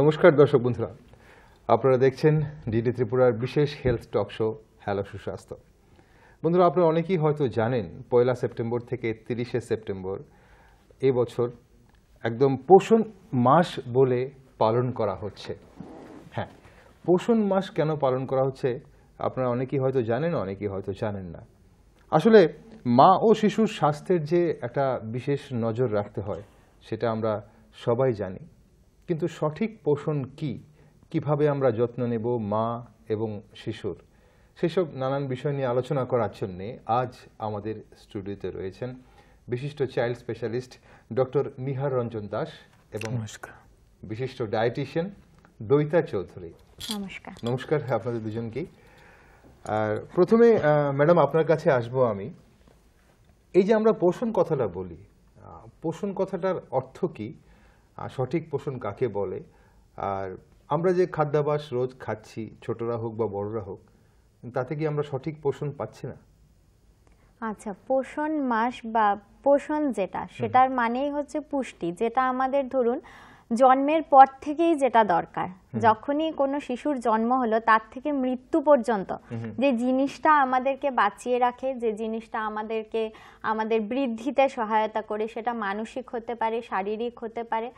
নমস্কার দর্শক বন্ধুরা আপনারা দেখছেন ডিডি ত্রিপুরার বিশেষ হেলথ টক শো হ্যালো সুস্বাস্থ্য বন্ধুরা আপনারা অনেকেই হয়তো জানেন পয়লা সেপ্টেম্বর থেকে তিরিশে সেপ্টেম্বর এবছর একদম পোষণ মাস বলে পালন করা হচ্ছে হ্যাঁ পোষণ মাস কেন পালন করা হচ্ছে আপনারা অনেকেই হয়তো জানেন অনেকেই হয়তো জানেন না আসলে মা ও শিশুর স্বাস্থ্যের যে একটা বিশেষ নজর রাখতে হয় সেটা আমরা সবাই জানি কিন্তু সঠিক পোষণ কি কিভাবে আমরা যত্ন নেব মা এবং শিশুর সেসব নানান বিষয় নিয়ে আলোচনা করার জন্যে আজ আমাদের স্টুডিওতে রয়েছেন বিশিষ্ট child specialist doctor Nihar Ranjan Das এবং বিশিষ্ট ডায়েটিশিয়ান দৈতা চৌধুরী নমস্কার নমস্কার হ্যাঁ, আপনাদের দুজনকেই আর প্রথমে ম্যাডাম আপনার কাছে আসবো আমি এই যে আমরা পোষণ কথাটা বলি পোষণ কথাটার অর্থ কি সঠিক পোষণ কাকে বলে আর আমরা যে খাদ্যাভাস রোজ খাচ্ছি ছোটরা হোক বা বড়রা হোক তাতে কি আমরা সঠিক পোষণ পাচ্ছি না আচ্ছা পোষণ মাস বা পোষণ যেটা সেটার মানেই হচ্ছে পুষ্টি যেটা আমাদের ধরুন জন্মের পর থেকেই যেটা দরকার যখনই কোনো শিশুর জন্ম হলো তার থেকে মৃত্যু পর্যন্ত যে জিনিসটা আমাদেরকে বাঁচিয়ে রাখে যে জিনিসটা আমাদেরকে আমাদের বৃদ্ধিতে সহায়তা করে সেটা মানসিক হতে পারে শারীরিক হতে পারে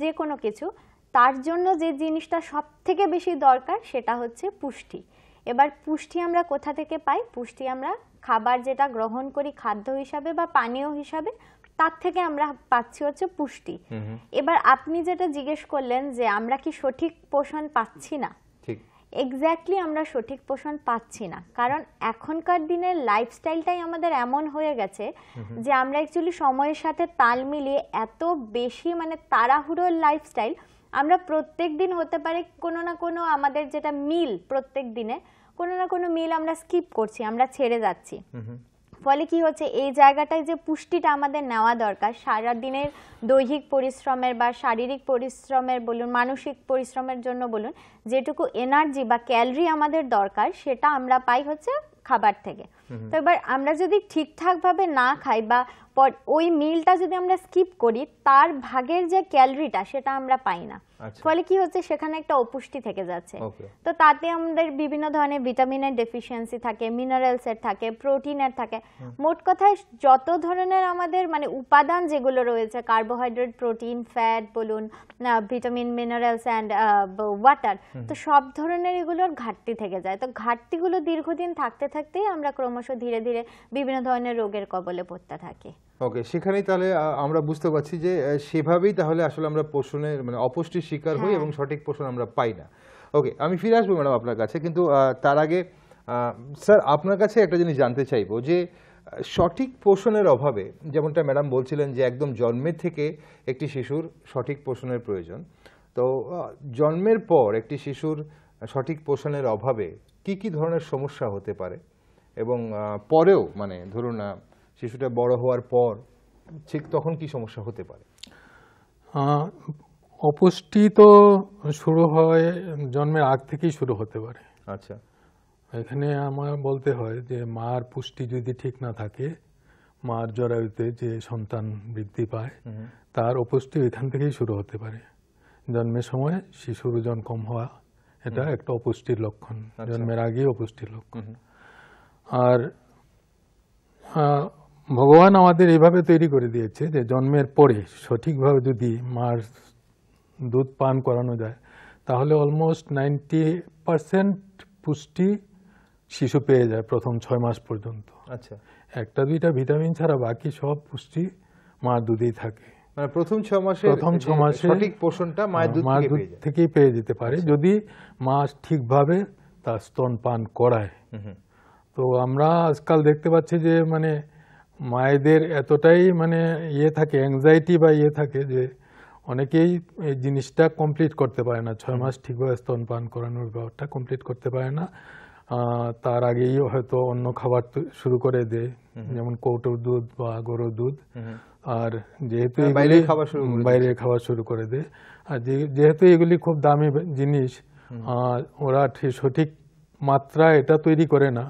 যে কোনো কিছু তার জন্য যে জিনিসটা সব থেকে বেশি দরকার সেটা হচ্ছে পুষ্টি এবার পুষ্টি আমরা কোথা থেকে পাই পুষ্টি আমরা খাবার যেটা গ্রহণ করি খাদ্য হিসাবে বা পানীয় হিসাবে তার থেকে আমরা পাচ্ছি হচ্ছে পুষ্টি এবার আপনি যেটা জিজ্ঞেস করলেন যে আমরা কি সঠিক পোষণ পাচ্ছি না ঠিক এক্স্যাক্টলি আমরা সঠিক পোষণ পাচ্ছি না কারণ এখনকার দিনের লাইফস্টাইলটাই আমাদের এমন হয়ে গেছে যে আমরা অ্যাকচুয়ালি সময়ের সাথে তাল মিলিয়ে এত বেশি মানে তাড়াহুড়োর লাইফস্টাইল আমরা প্রত্যেক দিন হতে পারে কোনো না কোনো আমাদের যেটা মিল প্রত্যেক দিনে কোনো না কোনো মিল আমরা স্কিপ করছি আমরা ছেড়ে যাচ্ছি ফলে কি হচ্ছে এই জায়গাটায় যে পুষ্টিটা আমাদের নেওয়া দরকার সারা দিনের দৈহিক পরিশ্রমের বা শারীরিক পরিশ্রমের বলুন মানসিক পরিশ্রমের জন্য বলুন যেটুকু এনার্জি বা ক্যালরি আমাদের দরকার সেটা আমরা পাই হচ্ছে খাবার থেকে তো এবার আমরা যদি ঠিকঠাকভাবে না খাই বা ওই মিলটা যদি আমরা স্কিপ করি তার ভাগের যে ক্যালরিটা সেটা আমরা পাই না আচ্ছা। ফলে কি হচ্ছে সেখানে একটা অপুষ্টি থেকে যাচ্ছে তো তাতে আমাদের বিভিন্ন ধরনের ভিটামিনের ডেফিসিয়েন্সি থাকে মিনারেলসের থাকে প্রোটিনের থাকে মোট কথা যত ধরনের আমাদের মানে উপাদান যেগুলো রয়েছে কার্বোহাইড্রেট প্রোটিন ফ্যাট বলুন ভিটামিন মিনারেলস অ্যান্ড ওয়াটার তো সব ধরনের এগুলোর ঘাটতি থেকে যায় তো ঘাটতিগুলো দীর্ঘদিন থাকতে থাকতেই আমরা ক্রমশ ধীরে ধীরে বিভিন্ন ধরনের রোগের কবলে পড়তে থাকি ওকে সেখানেই তাহলে আমরা বুঝতে পারছি যে সেভাবেই তাহলে আসলে আমরা পোষণের মানে অপুষ্টির শিকার হই হ্যাঁ। এবং সঠিক পোষণ আমরা পাই না ওকে আমি ফিরে আসবো ম্যাডাম আপনার কাছে কিন্তু তার আগে স্যার আপনার কাছে একটা জিনিস জানতে চাইবো যে সঠিক পোষণের অভাবে যেমনটা ম্যাডাম বলছিলেন যে একদম জন্মের থেকে একটি শিশুর সঠিক পোষণের প্রয়োজন তো জন্মের পর একটি শিশুর সঠিক পোষণের অভাবে কি কি ধরনের সমস্যা হতে পারে এবং পরেও মানে ধরুন শিশুটা বড় হওয়ার পর ঠিক তখন কি সমস্যা হতে পারে অপুষ্টি তো শুরু হয় জন্মের আগ থেকেই শুরু হতে পারে আচ্ছা এখানে আমার বলতে হয় যে মার পুষ্টি যদি ঠিক না থাকে মার জরায়ুতে যে সন্তান বৃদ্ধি পায় তার অপুষ্টি এখান থেকেই শুরু হতে পারে জন্মের সময় শিশুর ওজন কম হওয়া এটা একটা অপুষ্টির লক্ষণ আচ্ছা। জন্মের আগেই অপুষ্টির লক্ষণ আর ভগবান আমাদের এইভাবে তৈরি করে দিয়েছে যে জন্মের পরে সঠিকভাবে যদি মার দুধ পান করানো যায় তাহলে অলমোস্ট নাইনটি পারসেন্ট পুষ্টি শিশু পেয়ে যায় প্রথম ছয় মাস পর্যন্ত আচ্ছা একটা দুইটা ভিটামিন ছাড়া বাকি সব পুষ্টি মার দুধেই থাকে মানে প্রথম ছ মাসে প্রথম ছ মাসে সঠিক পোষণটা হ্যাঁ, দুধ মায়ের দুধ থেকেই পেয়ে যেতে পারে আচ্ছা। যদি মা ঠিকভাবে তার স্তন পান করায় তো আমরা আজকাল দেখতে পাচ্ছি যে মানে মায়েদের এতটাই মানে ইয়ে থাকে অ্যাংজাইটি বা ইয়ে থাকে যে অনেকেই এই জিনিসটা কমপ্লিট করতে পারে না ছয় মাস ঠিকভাবে স্তনপান করানোর ব্যাপারটা কমপ্লিট করতে পারে না তার আগেই হয়তো অন্য খাবার শুরু করে দেয় যেমন কৌটোর দুধ বা গরুর দুধ আর যেহেতু হ্যাঁ, বাইরের খাবার শুরু শুরু করে দেয় আর যেহেতু এগুলি খুব দামি জিনিস ওরা সঠিক মাত্রা এটা তৈরি করে না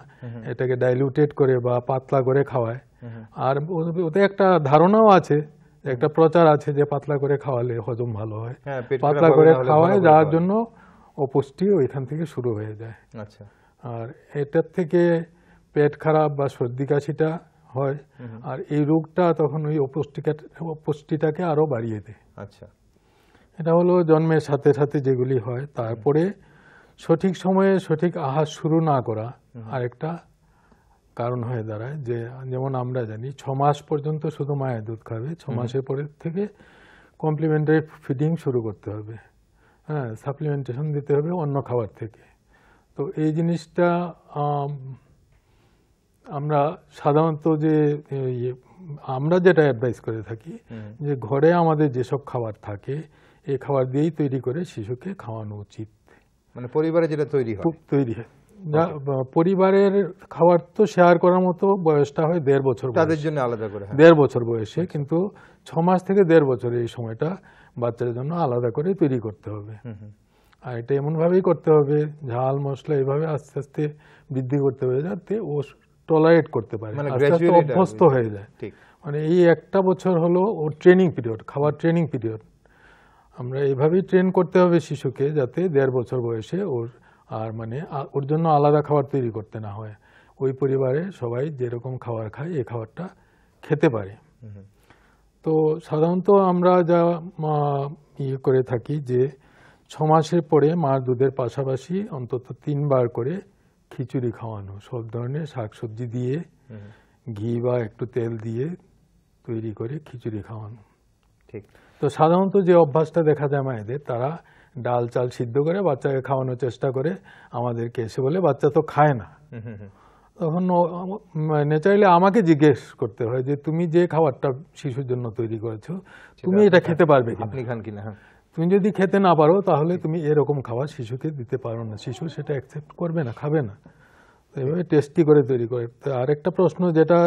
এটাকে ডাইলুটেড করে বা পাতলা করে খাওয়ায় Mm-hmm. আর ওতে একটা ধারণাও আছে একটা প্রচার আছে যে পাতলা করে খাওয়ালে হজম ভালো হয় হ্যাঁ, পাতলা করে খাওয়ায় যাওয়ার জন্য অপুষ্টি ওইখান থেকে শুরু হয়ে যায় আচ্ছা আর এটার থেকে পেট খারাপ বা সর্দি কাশিটা হয় mm-hmm. আর এই রোগটা তখন ওই অপুষ্টিকা অপুষ্টিটাকে আরও বাড়িয়ে দেয় আচ্ছা এটা হলো জন্মের সাথে সাথে যেগুলি হয় তারপরে mm-hmm. সঠিক সময়ে সঠিক আহার শুরু না করা আর একটা কারণ হয়ে দাঁড়ায় যে যেমন আমরা জানি ছ মাস পর্যন্ত শুধু মায়ের দুধ খাবে ছ মাসের পরে থেকে কমপ্লিমেন্টারি ফিডিং শুরু করতে হবে হ্যাঁ সাপ্লিমেন্টেশন দিতে হবে অন্য খাবার থেকে তো এই জিনিসটা আমরা সাধারণত যে আমরা যেটা অ্যাডভাইস করে থাকি যে ঘরে আমাদের যেসব খাবার থাকে এই খাবার দিয়েই তৈরি করে শিশুকে খাওয়ানো উচিত মানে পরিবারে যেটা তৈরি হয় তৈরি হয় পরিবারের খাবার তো শেয়ার করার মতো বয়সটা হয় দেড় বছর তাদের জন্য আলাদা করে হ্যাঁ। দেড় বছর বয়সে আচ্ছা। কিন্তু ছ মাস থেকে দেড় বছর এই সময়টা বাচ্চাদের জন্য আলাদা করে তৈরি করতে হবে আর এটা এমনভাবেই করতে হবে ঝাল মশলা এভাবে আস্তে আস্তে বৃদ্ধি করতে হবে যাতে ও টলারেট করতে পারে মানে অভ্যস্ত হয়ে যায় মানে এই একটা বছর হলো ও ট্রেনিং পিরিয়ড খাবার ট্রেনিং পিরিয়ড আমরা এইভাবেই ট্রেন করতে হবে শিশুকে যাতে দেড় বছর বয়সে ওর আর মানে ওর জন্য আলাদা খাবার তৈরি করতে না হয় ওই পরিবারে সবাই যেরকম খাবার খায় এই খাবারটা খেতে পারে তো সাধারণত আমরা যা ইয়ে করে থাকি যে ছ মাসের পরে মার দুধের পাশাপাশি অন্তত তিনবার করে খিচুড়ি খাওয়ানো সব ধরনের শাকসবজি দিয়ে ঘি বা একটু তেল দিয়ে তৈরি করে খিচুড়ি খাওয়ানো ঠিক তো সাধারণত যে অভ্যাসটা দেখা যায় মায়েদের তারা ডাল চাল সিদ্ধ করে বাচ্চাকে খাওয়ানোর চেষ্টা করে আমাদেরকে এসে বলে বাচ্চা তো খায় না তখন ন্যাচারালি মানে আমাকে জিজ্ঞেস করতে হয় যে তুমি যে খাবারটা শিশুর জন্য তৈরি করেছো তুমি এটা খেতে পারবে হ্যাঁ। তুমি যদি খেতে না পারো তাহলে তুমি এরকম খাবার শিশুকে দিতে পারো না শিশু সেটা অ্যাকসেপ্ট করবে না খাবে না এভাবে টেস্টি করে তৈরি করে আরেকটা প্রশ্ন যেটা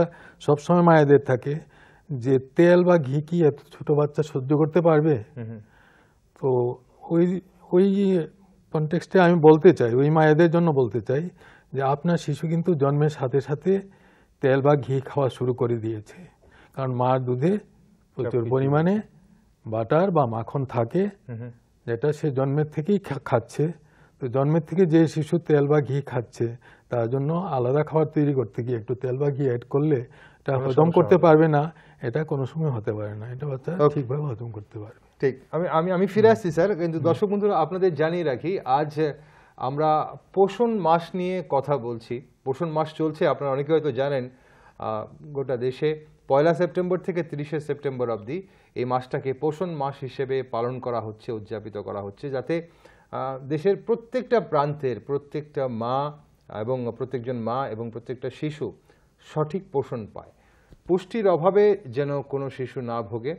সবসময় মায়েদের থাকে যে তেল বা ঘি কি এত ছোটো বাচ্চা সহ্য করতে পারবে তো ওই ওই কনটেক্সটে আমি বলতে চাই ওই মায়েদের জন্য বলতে চাই যে আপনার শিশু কিন্তু জন্মের সাথে সাথে তেল বা ঘি খাওয়া শুরু করে দিয়েছে কারণ মার দুধে প্রচুর পরিমাণে বাটার বা মাখন থাকে যেটা সে জন্মের থেকেই খাচ্ছে তো জন্মের থেকে যে শিশু তেল বা ঘি খাচ্ছে তার জন্য আলাদা খাবার তৈরি করতে গিয়ে একটু তেল বা ঘি অ্যাড করলে এটা হজম করতে পারবে না এটা কোনো সময় হতে পারে না এটা বাচ্চা ঠিকভাবে হজম করতে পারবে ঠিক আমি আমি আমি ফিরে আসছি স্যার কিন্তু দর্শক বন্ধুরা আপনাদের জানিয়ে রাখি আজ আমরা পোষণ মাস নিয়ে কথা বলছি পোষণ মাস চলছে আপনারা অনেকে হয়তো জানেন গোটা দেশে পয়লা সেপ্টেম্বর থেকে তিরিশে সেপ্টেম্বর অবধি এই মাসটাকে পোষণ মাস হিসেবে পালন করা হচ্ছে উদযাপিত করা হচ্ছে যাতে দেশের প্রত্যেকটা প্রান্তের প্রত্যেকটা মা এবং প্রত্যেকজন মা এবং প্রত্যেকটা শিশু সঠিক পোষণ পায় পুষ্টির অভাবে যেন কোনো শিশু না ভোগে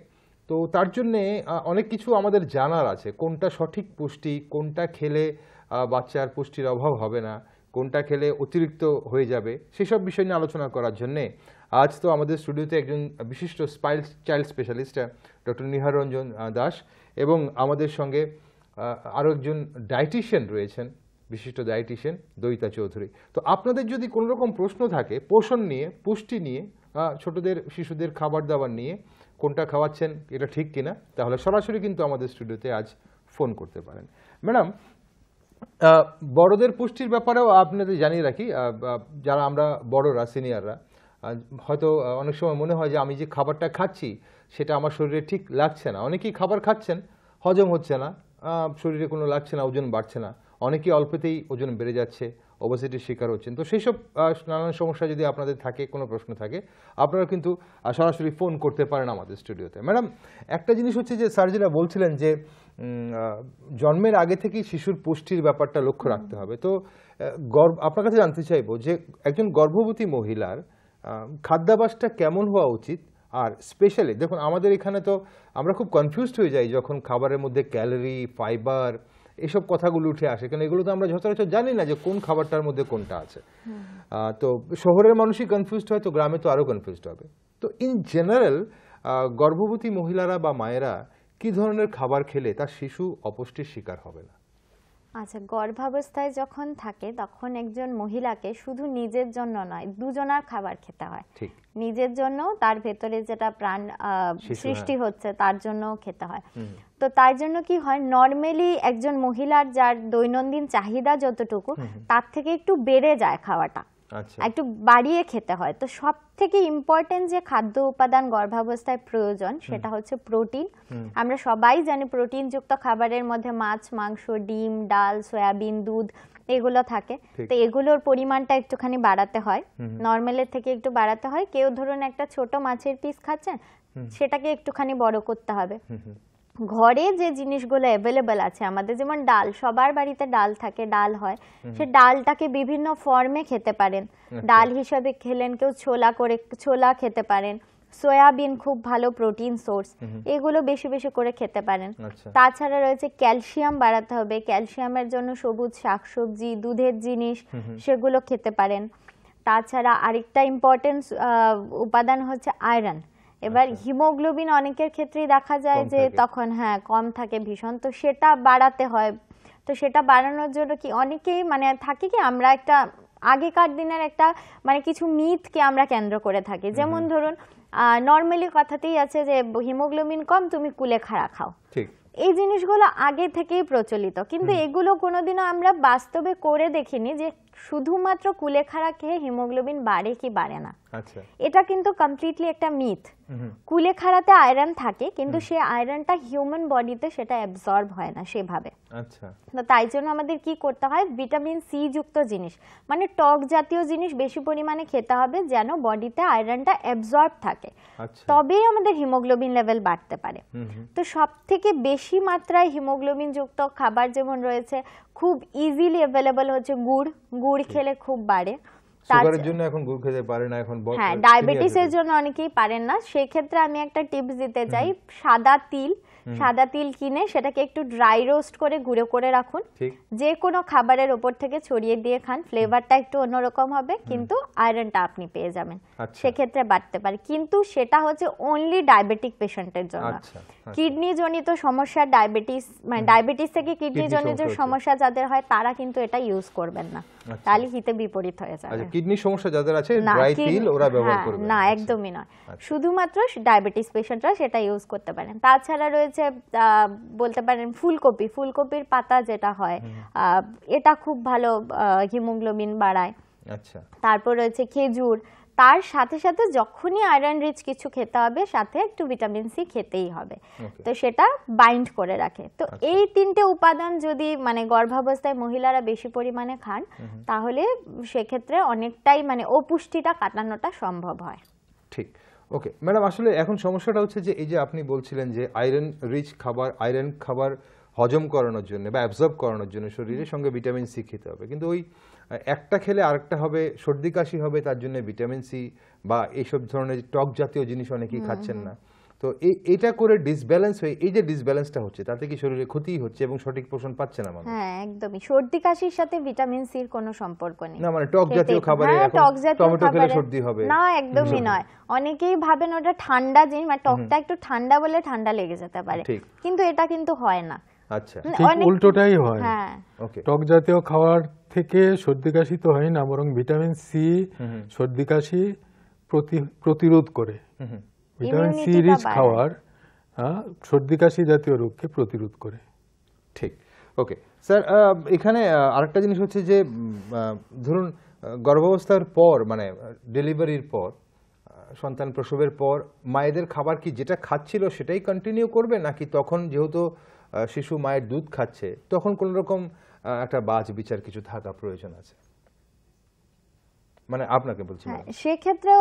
তো তার জন্যে অনেক কিছু আমাদের জানার আছে কোনটা সঠিক পুষ্টি কোনটা খেলে বাচ্চার পুষ্টির অভাব হবে না কোনটা খেলে অতিরিক্ত হয়ে যাবে সেসব বিষয় নিয়ে আলোচনা করার জন্যে আজ তো আমাদের স্টুডিওতে একজন বিশিষ্ট স্পাইল child specialist doctor Niharanjan Das এবং আমাদের সঙ্গে আরও একজন ডায়েটিশিয়ান রয়েছেন বিশিষ্ট ডায়েটিশিয়ান দয়িতা চৌধুরী তো আপনাদের যদি কোনো রকম প্রশ্ন থাকে পোষণ নিয়ে পুষ্টি নিয়ে ছোটদের শিশুদের খাবার দাবার নিয়ে কোনটা খাওয়াচ্ছেন এটা ঠিক কিনা তাহলে সরাসরি কিন্তু আমাদের স্টুডিওতে আজ ফোন করতে পারেন ম্যাডাম বড়দের পুষ্টির ব্যাপারেও আপনাদের জানিয়ে রাখি যারা আমরা বড়রা সিনিয়ররা হয়তো অনেক সময় মনে হয় যে আমি যে খাবারটা খাচ্ছি সেটা আমার শরীরে ঠিক লাগছে না অনেকেই খাবার খাচ্ছেন হজম হচ্ছে না শরীরে কোনো লাগছে না ওজন বাড়ছে না অনেকেই অল্পতেই ওজন বেড়ে যাচ্ছে ওবেসিটির শিকার হচ্ছেন তো সেই সব নানান সমস্যা যদি আপনাদের থাকে কোনো প্রশ্ন থাকে আপনারা কিন্তু সরাসরি ফোন করতে পারেন আমাদের স্টুডিওতে ম্যাডাম একটা জিনিস হচ্ছে যে স্যার যেটা বলছিলেন যে জন্মের আগে থেকেই শিশুর পুষ্টির ব্যাপারটা লক্ষ্য রাখতে হবে তো গর্ব আপনার কাছে জানতে চাইবো যে একজন গর্ভবতী মহিলার খাদ্যাভাসটা কেমন হওয়া উচিত আর স্পেশালি দেখুন আমাদের এখানে তো আমরা খুব কনফিউজড হয়ে যাই যখন খাবারের মধ্যে ক্যালোরি ফাইবার এসব কথাগুলো উঠে আসে কারণ এগুলো তো আমরা যথাযথ জানি না যে কোন খাবারটার মধ্যে কোনটা আছে তো শহরের মানুষই কনফিউজড হয় তো গ্রামে তো আরও কনফিউজড হবে তো ইন জেনারেল গর্ভবতী মহিলারা বা মায়েরা কি ধরনের খাবার খেলে তার শিশু অপুষ্টির শিকার হবে না আচ্ছা গর্ভাবস্থায় যখন থাকে তখন একজন মহিলাকে শুধু নিজের জন্য নয় দুজনার খাবার খেতে হয় নিজের জন্য তার ভেতরে যেটা প্রাণ সৃষ্টি হচ্ছে তার জন্য খেতে হয় তো তার জন্য কি হয় নর্মালি একজন মহিলার যার দৈনন্দিন চাহিদা যতটুকু তার থেকে একটু বেড়ে যায় খাওয়াটা আচ্ছা। একটু বাড়িয়ে খেতে হয় তো সব থেকে ইম্পর্টেন্ট যে খাদ্য উপাদান গর্ভাবস্থায় প্রয়োজন সেটা হচ্ছে প্রোটিন আমরা সবাই জানি প্রোটিনযুক্ত খাবারের মধ্যে মাছ মাংস ডিম ডাল সয়াবিন দুধ এগুলো থাকে তো এগুলোর পরিমাণটা একটুখানি বাড়াতে হয় নর্মালের থেকে একটু বাড়াতে হয় কেউ ধরুন একটা ছোট মাছের পিস খাচ্ছেন সেটাকে একটুখানি বড় করতে হবে ঘরে যে জিনিসগুলো অ্যাভেলেবেল আছে আমাদের যেমন ডাল সবার বাড়িতে ডাল থাকে ডাল হয় সে ডালটাকে বিভিন্ন ফর্মে খেতে পারেন আচ্ছা। ডাল হিসাবে খেলেন কেউ ছোলা করে ছোলা খেতে পারেন সয়াবিন খুব ভালো প্রোটিন সোর্স এগুলো বেশি বেশি করে খেতে পারেন আচ্ছা। তাছাড়া রয়েছে ক্যালসিয়াম বাড়াতে হবে ক্যালসিয়ামের জন্য সবুজ শাকসবজি দুধের জিনিস সেগুলো খেতে পারেন তাছাড়া আরেকটা ইম্পর্টেন্ট উপাদান হচ্ছে আয়রন এবার আচ্ছা। হিমোগ্লোবিন অনেকের ক্ষেত্রেই দেখা যায় যে তখন হ্যাঁ কম থাকে ভীষণ তো সেটা বাড়াতে হয় তো সেটা বাড়ানোর জন্য কি অনেকেই মানে থাকে কি আমরা একটা আগেকার দিনের একটা মানে কিছু মিথকে আমরা কেন্দ্র করে থাকি যেমন ধরুন নর্মালি কথাতেই আছে যে হিমোগ্লোবিন কম তুমি কুলেখাড়া খাও ঠিক এই জিনিসগুলো আগে থেকেই প্রচলিত কিন্তু এগুলো কোনোদিনও আমরা বাস্তবে করে দেখিনি যে শুধুমাত্র কুলেখাড়া খেয়ে হিমোগ্লোবিন বাড়ে কি বাড়ে না আচ্ছা। এটা কিন্তু কমপ্লিটলি একটা মিথ কুলেখাড়াতে আয়রন থাকে কিন্তু সেই আয়রনটা হিউম্যান বডিতে সেটা অ্যাবজর্ব হয় না সেভাবে আচ্ছা। তো তাই জন্য আমাদের কি করতে হয় ভিটামিন সি যুক্ত জিনিস মানে টক জাতীয় জিনিস বেশি পরিমাণে খেতে হবে যেন বডিতে আয়রনটা অ্যাবজর্ব থাকে আচ্ছা। তবেই আমাদের হিমোগ্লোবিন লেভেল বাড়তে পারে তো সব থেকে বেশি মাত্রায় হিমোগ্লোবিন যুক্ত খাবার যেমন রয়েছে খুব ইজিলি অ্যাভেলেবল হচ্ছে গুড় গুড় খেলে খুব বাড়ে সুগারের জন্য এখন গুড় খেতে পারে না এখন হ্যাঁ ডায়াবেটিসের জন্য অনেকেই পারেন না সেক্ষেত্রে আমি একটা টিপস দিতে চাই সাদা তিল সাদা তিল কিনে সেটাকে একটু ড্রাই রোস্ট করে গুঁড়ো করে রাখুন যে কোনো খাবারের ওপর থেকে ছড়িয়ে দিয়ে খান ফ্লেভারটা একটু অন্যরকম হবে কিন্তু আয়রনটা আপনি পেয়ে যাবেন আচ্ছা। সেক্ষেত্রে বাড়তে পারে কিন্তু সেটা হচ্ছে অনলি ডায়াবেটিক পেশেন্টের জন্য আচ্ছা, আচ্ছা। কিডনি জনিত সমস্যা ডায়াবেটিস মানে ডায়াবেটিস থেকে কিডনি জনিত সমস্যা যাদের হয় তারা কিন্তু এটা ইউজ করবেন না তাহলে হিতে বিপরীত হয়ে যাবে আচ্ছা কিডনি সমস্যা যাদের আছে ড্রাই তিল ওরা ব্যবহার হ্যাঁ, করবে না একদমই নয় শুধুমাত্র ডায়াবেটিস পেশেন্টরা সেটা ইউজ করতে পারেন তাছাড়া রয়েছে হচ্ছে বলতে পারেন ফুলকপি ফুলকপির পাতা যেটা হয় এটা খুব ভালো হিমোগ্লোবিন বাড়ায় আচ্ছা তারপর রয়েছে খেজুর তার সাথে সাথে যখনই আয়রন রিচ কিছু খেতে হবে সাথে একটু ভিটামিন সি খেতেই হবে তো সেটা বাইন্ড করে রাখে তো আচ্ছা। এই তিনটে উপাদান যদি মানে গর্ভাবস্থায় মহিলারা বেশি পরিমাণে খান তাহলে সেক্ষেত্রে অনেকটাই মানে অপুষ্টিটা কাটানোটা সম্ভব হয় ঠিক ওকে ম্যাডাম আসলে এখন সমস্যাটা হচ্ছে যে এই যে আপনি বলছিলেন যে আয়রন রিচ খাবার আয়রন খাবার হজম করানোর জন্য বা অ্যাবজর্ব করানোর জন্য শরীরের সঙ্গে ভিটামিন সি খেতে হবে কিন্তু ওই একটা খেলে আরেকটা হবে সর্দি কাশি হবে তার জন্য ভিটামিন সি বা এইসব ধরনের টক জাতীয় জিনিস অনেকেই খাচ্ছেন না তো এই এটা করে ডিসব্যালেন্স হয়ে এই যে ডিসব্যালেন্সটা হচ্ছে তাতে কি শরীরে ক্ষতি হচ্ছে এবং সঠিক পোষণ পাচ্ছে না মানুষ হ্যাঁ একদমই সর্দি কাশির সাথে ভিটামিন সি এর কোনো সম্পর্ক নেই না মানে টক জাতীয় খাবারে হ্যাঁ, এখন টমেটো খেলে সর্দি হবে না একদমই নয় অনেকেই ভাবেন ওটা ঠান্ডা জিনিস মানে টকটা একটু ঠান্ডা বলে ঠান্ডা লেগে যেতে পারে কিন্তু এটা কিন্তু হয় না আচ্ছা মানে উল্টোটাই হয় হ্যাঁ। টক জাতীয় খাওয়ার থেকে সর্দি কাশি তো হয় না বরং ভিটামিন সি সর্দি কাশি প্রতিরোধ করে ভিটামিন সি রিচ খাওয়ার সর্দি কাশি জাতীয় রোগকে প্রতিরোধ করে ঠিক ওকে স্যার uh, এখানে uh, আরেকটা জিনিস হচ্ছে যে uh, ধরুন গর্ভাবস্থার পর মানে ডেলিভারির পর সন্তান প্রসবের পর মায়েদের খাবার কি যেটা খাচ্ছিল সেটাই কন্টিনিউ করবে নাকি তখন যেহেতু শিশু মায়ের দুধ খাচ্ছে তখন কোনোরকম একটা বাজ বিচার কিছু থাকা প্রয়োজন আছে মানে আপনাকে বলছি হ্যাঁ, সেক্ষেত্রেও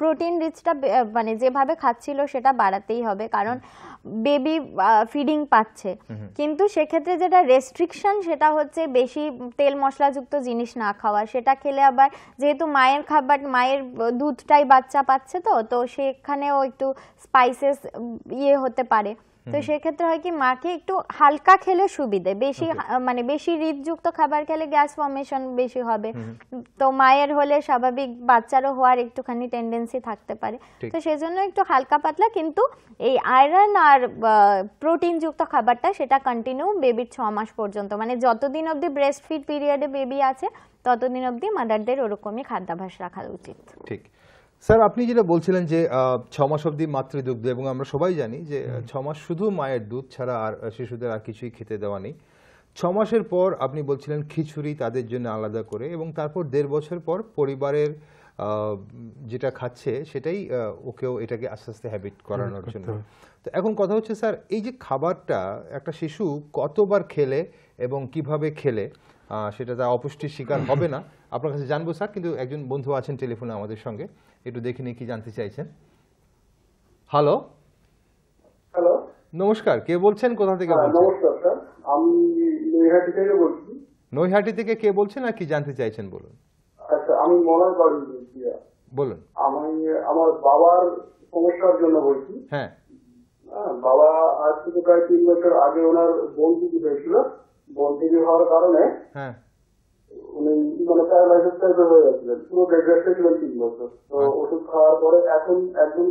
প্রোটিন রিচটা মানে যেভাবে খাচ্ছিল সেটা বাড়াতেই হবে কারণ বেবি ফিডিং পাচ্ছে কিন্তু সেক্ষেত্রে যেটা রেস্ট্রিকশন সেটা হচ্ছে বেশি তেল মশলাযুক্ত জিনিস না খাওয়া সেটা খেলে আবার যেহেতু মায়ের খাবার মায়ের দুধটাই বাচ্চা পাচ্ছে তো তো সেখানেও একটু স্পাইসেস ইয়ে হতে পারে তো সেক্ষেত্রে হয় কি মাকে একটু হালকা খেলে সুবিধে বেশি মানে বেশি হৃদযুক্ত খাবার খেলে গ্যাস ফর্মেশন বেশি হবে তো মায়ের হলে স্বাভাবিক বাচ্চারও হওয়ার একটুখানি টেন্ডেন্সি থাকতে পারে তো সেজন্য একটু হালকা পাতলা কিন্তু এই আয়রন আর প্রোটিনযুক্ত খাবারটা সেটা কন্টিনিউ বেবির ছ মাস পর্যন্ত মানে যতদিন অবধি ব্রেস্ট ফিড পিরিয়ডে বেবি আছে ততদিন অবধি মাদারদের ওরকমই খাদ্যাভ্যাস রাখা উচিত ঠিক স্যার আপনি যেটা বলছিলেন যে ছ মাস অবধি মাতৃদুগ্ধ এবং আমরা সবাই জানি যে ছ মাস শুধু মায়ের দুধ ছাড়া আর শিশুদের আর কিছুই খেতে দেওয়া নেই ছ মাসের পর আপনি বলছিলেন খিচুড়ি তাদের জন্য আলাদা করে এবং তারপর দেড় বছর পর পরিবারের যেটা খাচ্ছে সেটাই ওকেও এটাকে আস্তে আস্তে হ্যাবিট করানোর জন্য তো এখন কথা হচ্ছে স্যার এই যে খাবারটা একটা শিশু কতবার খেলে এবং কিভাবে খেলে সেটা তা অপুষ্টির শিকার হবে না আপনার কাছে জানবো স্যার কিন্তু একজন বন্ধু আছেন টেলিফোনে আমাদের সঙ্গে একটু দেখে নিয়ে কি জানতে চাইছেন হ্যালো হ্যালো নমস্কার কে বলছেন কোথা থেকে হ্যাঁ, বলছেন নমস্কার স্যার আমি নৈহাটি থেকে বলছি নৈহাটি থেকে কে বলছেন আর কি জানতে চাইছেন বলুন আচ্ছা আমি মলয় বাড়ি বলুন আমি আমার বাবার সমস্যার জন্য বলছি হ্যাঁ বাবা আজ থেকে প্রায় তিন বছর আগে ওনার বোন হয়েছিল বোন হওয়ার কারণে হ্যাঁ মানে হ্যাঁ। ওষুধ খাওয়ার পরে এখন একদম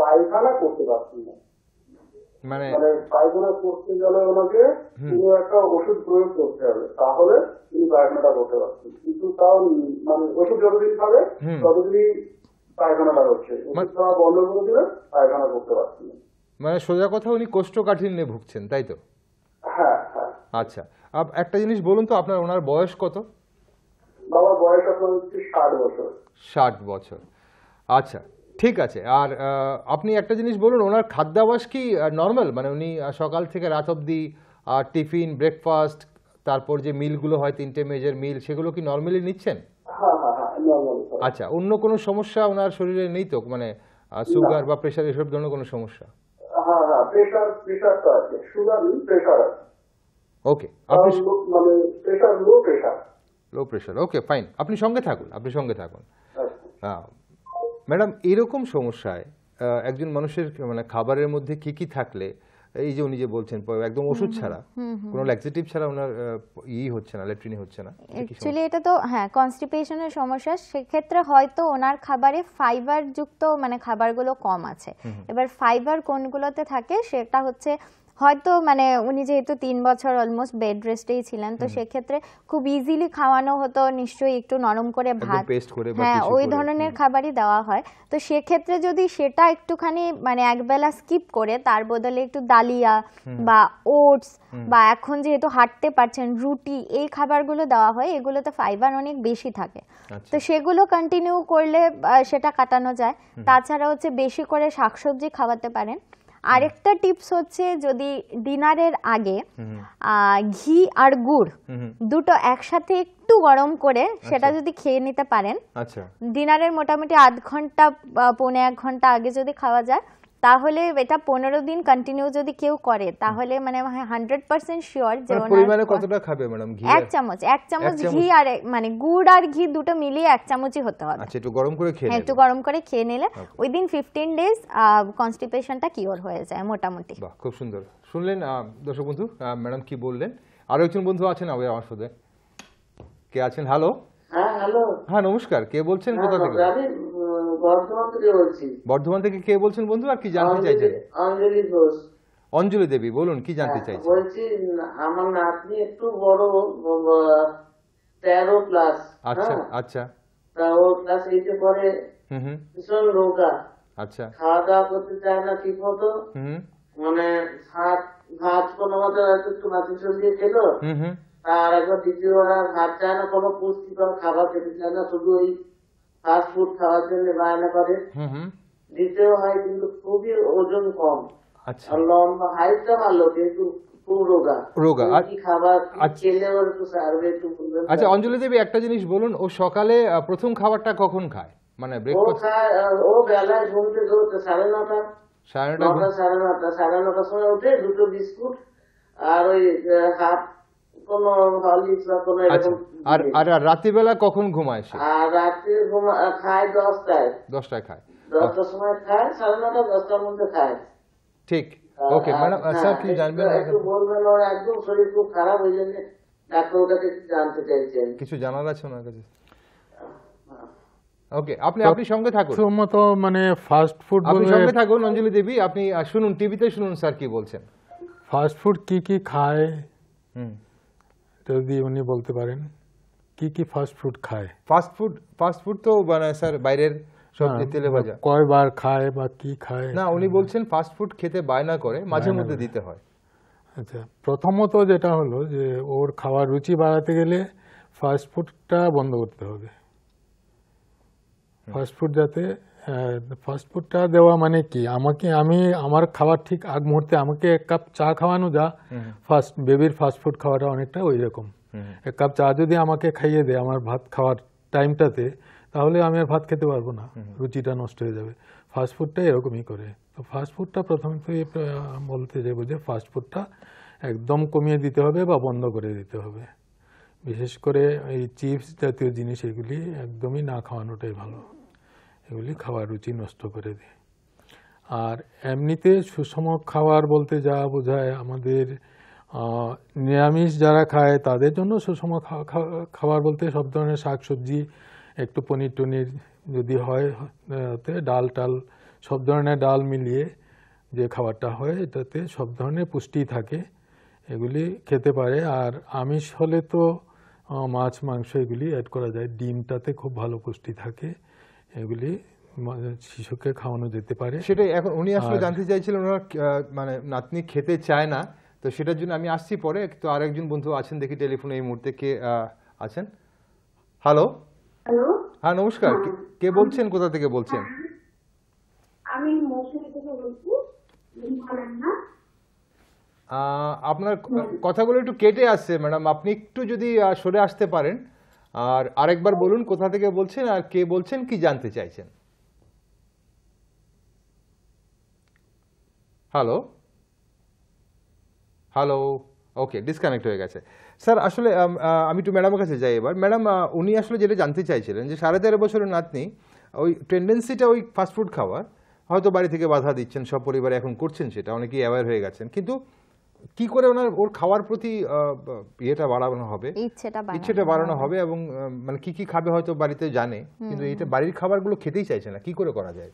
পায়খানা করতে মানে, মানে পায়খানা করতে গেলে ওনাকে পুরো একটা ওষুধ প্রয়োগ করতে হবে তাহলে তিনি পায়খানাটা করতে পারছেন কিন্তু তাও মানে ওষুধ যতদিন খাবে ততদিনই পায়খানাটা হচ্ছে ওষুধ খাওয়া বন্ধ করে দিলে পায়খানা করতে পারছি না মানে সোজা কথা উনি কোষ্ঠকাঠিন্যে ভুগছেন তাই তো হ্যাঁ, হ্যাঁ। আচ্ছা আপ একটা জিনিস বলুন তো আপনার ওনার বয়স কত বাবা বয়স এখন ষাট বছর 60 বছর আচ্ছা ঠিক আছে আর আপনি একটা জিনিস বলুন ওনার খাদ্যাভাস কি নর্মাল মানে উনি সকাল থেকে রাত অবধি টিফিন ব্রেকফাস্ট তারপর যে মিলগুলো হয় তিনটে মেজের মিল সেগুলো কি নর্মালি নিচ্ছেন হ্যাঁ, আচ্ছা অন্য কোনো সমস্যা ওনার শরীরে নেই তো মানে সুগার বা প্রেশার এসব ধরনের কোনো সমস্যা আছে সুগার আছে ওকে আপনি মানে লো লো প্রেশার ওকে ফাইন আপনি সঙ্গে থাকুন আপনি সঙ্গে থাকুন ম্যাডাম আচ্ছা। এরকম সমস্যায় একজন মানুষের মানে খাবারের মধ্যে কি কি থাকলে এই যে উনি যে বলছেন একদম ওষুধ ছাড়া কোনো ল্যাক্সেটিভ ছাড়া ওনার ই হচ্ছে না ল্যাট্রিনি হচ্ছে না অ্যাকচুয়ালি এটা তো হ্যাঁ কনস্টিপেশনের সমস্যা সেক্ষেত্রে হয়তো ওনার খাবারে ফাইবার যুক্ত মানে খাবারগুলো কম আছে এবার ফাইবার কোনগুলোতে থাকে সেটা হচ্ছে হয়তো মানে উনি যেহেতু তিন বছর অলমোস্ট বেড রেস্টেই ছিলেন তো সেক্ষেত্রে খুব ইজিলি খাওয়ানো হতো নিশ্চয়ই একটু নরম করে ভাত হ্যাঁ ওই ধরনের খাবারই দেওয়া হয় তো সেক্ষেত্রে যদি সেটা একটুখানি মানে একবেলা স্কিপ করে তার বদলে একটু ডালিয়া বা ওটস বা এখন যেহেতু হাঁটতে পারছেন রুটি এই খাবারগুলো দেওয়া হয় এগুলোতে ফাইবার অনেক বেশি থাকে আচ্ছা। তো সেগুলো কন্টিনিউ করলে সেটা কাটানো যায় তাছাড়া হচ্ছে বেশি করে শাকসবজি খাওয়াতে পারেন আরেকটা টিপস হচ্ছে যদি ডিনারের আগে ঘি আর গুড় দুটো একসাথে একটু গরম করে সেটা আচ্ছা। যদি খেয়ে নিতে পারেন আচ্ছা। ডিনারের মোটামুটি আধ ঘন্টা পৌনে এক ঘন্টা আগে যদি খাওয়া যায় তাহলে এটা পনেরো দিন কন্টিনিউ যদি কেউ করে তাহলে মানে হান্ড্রেড পার্সেন্ট শিওর যে মানে পরিমাণে কতটা খাবে ম্যাডাম ঘি এক চামচ এক চামচ ঘি আর মানে গুড় আর ঘি দুটো মিলিয়ে এক চামচই হতে হবে আচ্ছা একটু গরম করে খেয়ে হ্যাঁ, একটু গরম করে খেয়ে নিলে ওই দিন ফিফটিন ডেজ কনস্টিপেশনটা কিওর হয়ে যায় মোটামুটি বাহ খুব সুন্দর শুনলেন দর্শক বন্ধু ম্যাডাম কি বললেন আরো একজন বন্ধু আছেন আমার সাথে কে আছেন হ্যালো হ্যাঁ হ্যালো হ্যাঁ নমস্কার কে বলছেন কোথা হ্যাঁ, থেকে বর্ধমান থেকে বলছি বর্ধমান থেকে কে বলছেন বন্ধু আর কি জানতে চাইছেন অঞ্জলি ঘোষ অঞ্জলি দেবী বলুন কি জানতে হ্যাঁ, চাইছেন বলছি আমার নাতনি একটু বড় তেরো প্লাস আচ্ছা হ্যাঁ। আচ্ছা তা ও ক্লাস এইটে পরে ভীষণ রোগা আচ্ছা খাওয়া দাওয়া করতে চায় না ঠিক মতো মানে ভাত ভাত কোনো মতো একটু নাতি সবজি খেলো আর একবার দ্বিতীয়বার ভাত চায় না কোনো পুষ্টিকর খাবার খেতে চায় না শুধু ওই খাওয়ার জন্য বায়না করে দ্বিতীয় হয় কিন্তু খুবই ওজন কম আচ্ছা। লম্বা হাইটটা ভালো কিন্তু আচ্ছা। আচ্ছা, অঞ্জলি দেবী একটা জিনিস বলুন ও সকালে প্রথম খাবারটা কখন খায় মানে ও বেলায় ঘুম থেকে সাড়ে নটা সাড়ে নটা সাড়ে নটার সময় উঠে দুটো বিস্কুট আর ওই হাফ আচ্ছা, আর আর রাত্রিবেলা কখন ঘুমায় সে খায় দশটায় দশটায় খায় দশটার সময় হ্যাঁ, কিছু জানার আছে ওকে আপনি আপনি সঙ্গে মানে ফাস্ট ফুড আপনি সঙ্গে থাকুন অঞ্জলি দেবী আপনি শুনুন টিভিতে শুনুন স্যার কি বলছেন ফাস্ট ফুড কি কি খায় হুম এটা যদি উনি বলতে পারেন কি কি ফাস্ট ফুড খায় ফাস্ট ফুড ফাস্ট ফুড তো বানায় স্যার বাইরের সব হ্যাঁ, তেলে ভাজা কয়বার খায় বা কি খায় না উনি বলছেন ফাস্ট ফুড খেতে বায়না করে মাঝে মধ্যে দিতে হয় আচ্ছা প্রথমত যেটা হলো যে ওর খাওয়ার রুচি বাড়াতে গেলে ফাস্ট ফুডটা বন্ধ করতে হবে ফাস্ট ফুড যাতে ফাস্টফুডটা দেওয়া মানে কি আমাকে আমি আমার খাবার ঠিক আগ মুহূর্তে আমাকে এক কাপ চা খাওয়ানো যা ফাস্ট বেবির ফাস্টফুড খাওয়াটা অনেকটা ওই রকম এক কাপ চা যদি আমাকে খাইয়ে দেয় আমার ভাত খাওয়ার টাইমটাতে তাহলে আমি আর ভাত খেতে পারবো না রুচিটা নষ্ট হয়ে যাবে ফাস্টফুডটা এরকমই করে তো ফাস্টফুডটা প্রথমে বলতে যাব যে ফাস্টফুডটা একদম কমিয়ে দিতে হবে বা বন্ধ করে দিতে হবে বিশেষ করে এই চিপস জাতীয় জিনিস এগুলি একদমই না খাওয়ানোটাই ভালো এগুলি খাওয়ার রুচি নষ্ট করে দেয় আর এমনিতে সুষম খাবার বলতে যা বোঝায় আমাদের নিরামিষ যারা খায় তাদের জন্য সুষম খাবার বলতে সব ধরনের শাকসবজি একটু পনির টনির যদি হয় ডাল টাল সব ধরনের ডাল মিলিয়ে যে খাবারটা হয় এটাতে সব ধরনের পুষ্টি থাকে এগুলি খেতে পারে আর আমিষ হলে তো মাছ মাংস এগুলি অ্যাড করা যায় ডিমটাতে খুব ভালো পুষ্টি থাকে এগুলি শিশুকে খাওয়ানো যেতে পারে সেটাই এখন উনি আসলে জানতে চাইছিলেন ওনার মানে নাতনি খেতে চায় না তো সেটার জন্য আমি আসছি পরে তো আরেকজন বন্ধু আছেন দেখি টেলিফোনে এই মুহূর্তে কে আছেন হ্যালো হ্যাঁ নমস্কার হ্যাঁ। কে বলছেন কোথা থেকে বলছেন হ্যাঁ, আমি আপনার কথাগুলো একটু কেটে আসছে ম্যাডাম আপনি একটু যদি সরে আসতে পারেন আর আরেকবার বলুন কোথা থেকে বলছেন আর কে বলছেন কি জানতে চাইছেন হ্যালো হ্যালো ওকে ডিসকানেক্ট হয়ে গেছে স্যার আসলে আমি একটু ম্যাডামের কাছে যাই এবার ম্যাডাম উনি আসলে যেটা জানতে চাইছিলেন যে সাড়ে তেরো বছরের নাতনি ওই টেন্ডেন্সিটা ওই ফাস্টফুড খাওয়ার হয়তো বাড়ি থেকে বাধা দিচ্ছেন সব পরিবারে এখন করছেন সেটা অনেকেই অ্যাওয়্যার হয়ে গেছেন কিন্তু কি করে ওনার ওর খাওয়ার প্রতি ইয়েটা বাড়ানো হবে ইচ্ছেটা বাড়ানো হবে এবং মানে কি কি খাবে হয়তো বাড়িতে জানে কিন্তু এটা বাড়ির খাবারগুলো খেতেই চাইছে না কি করে করা যায়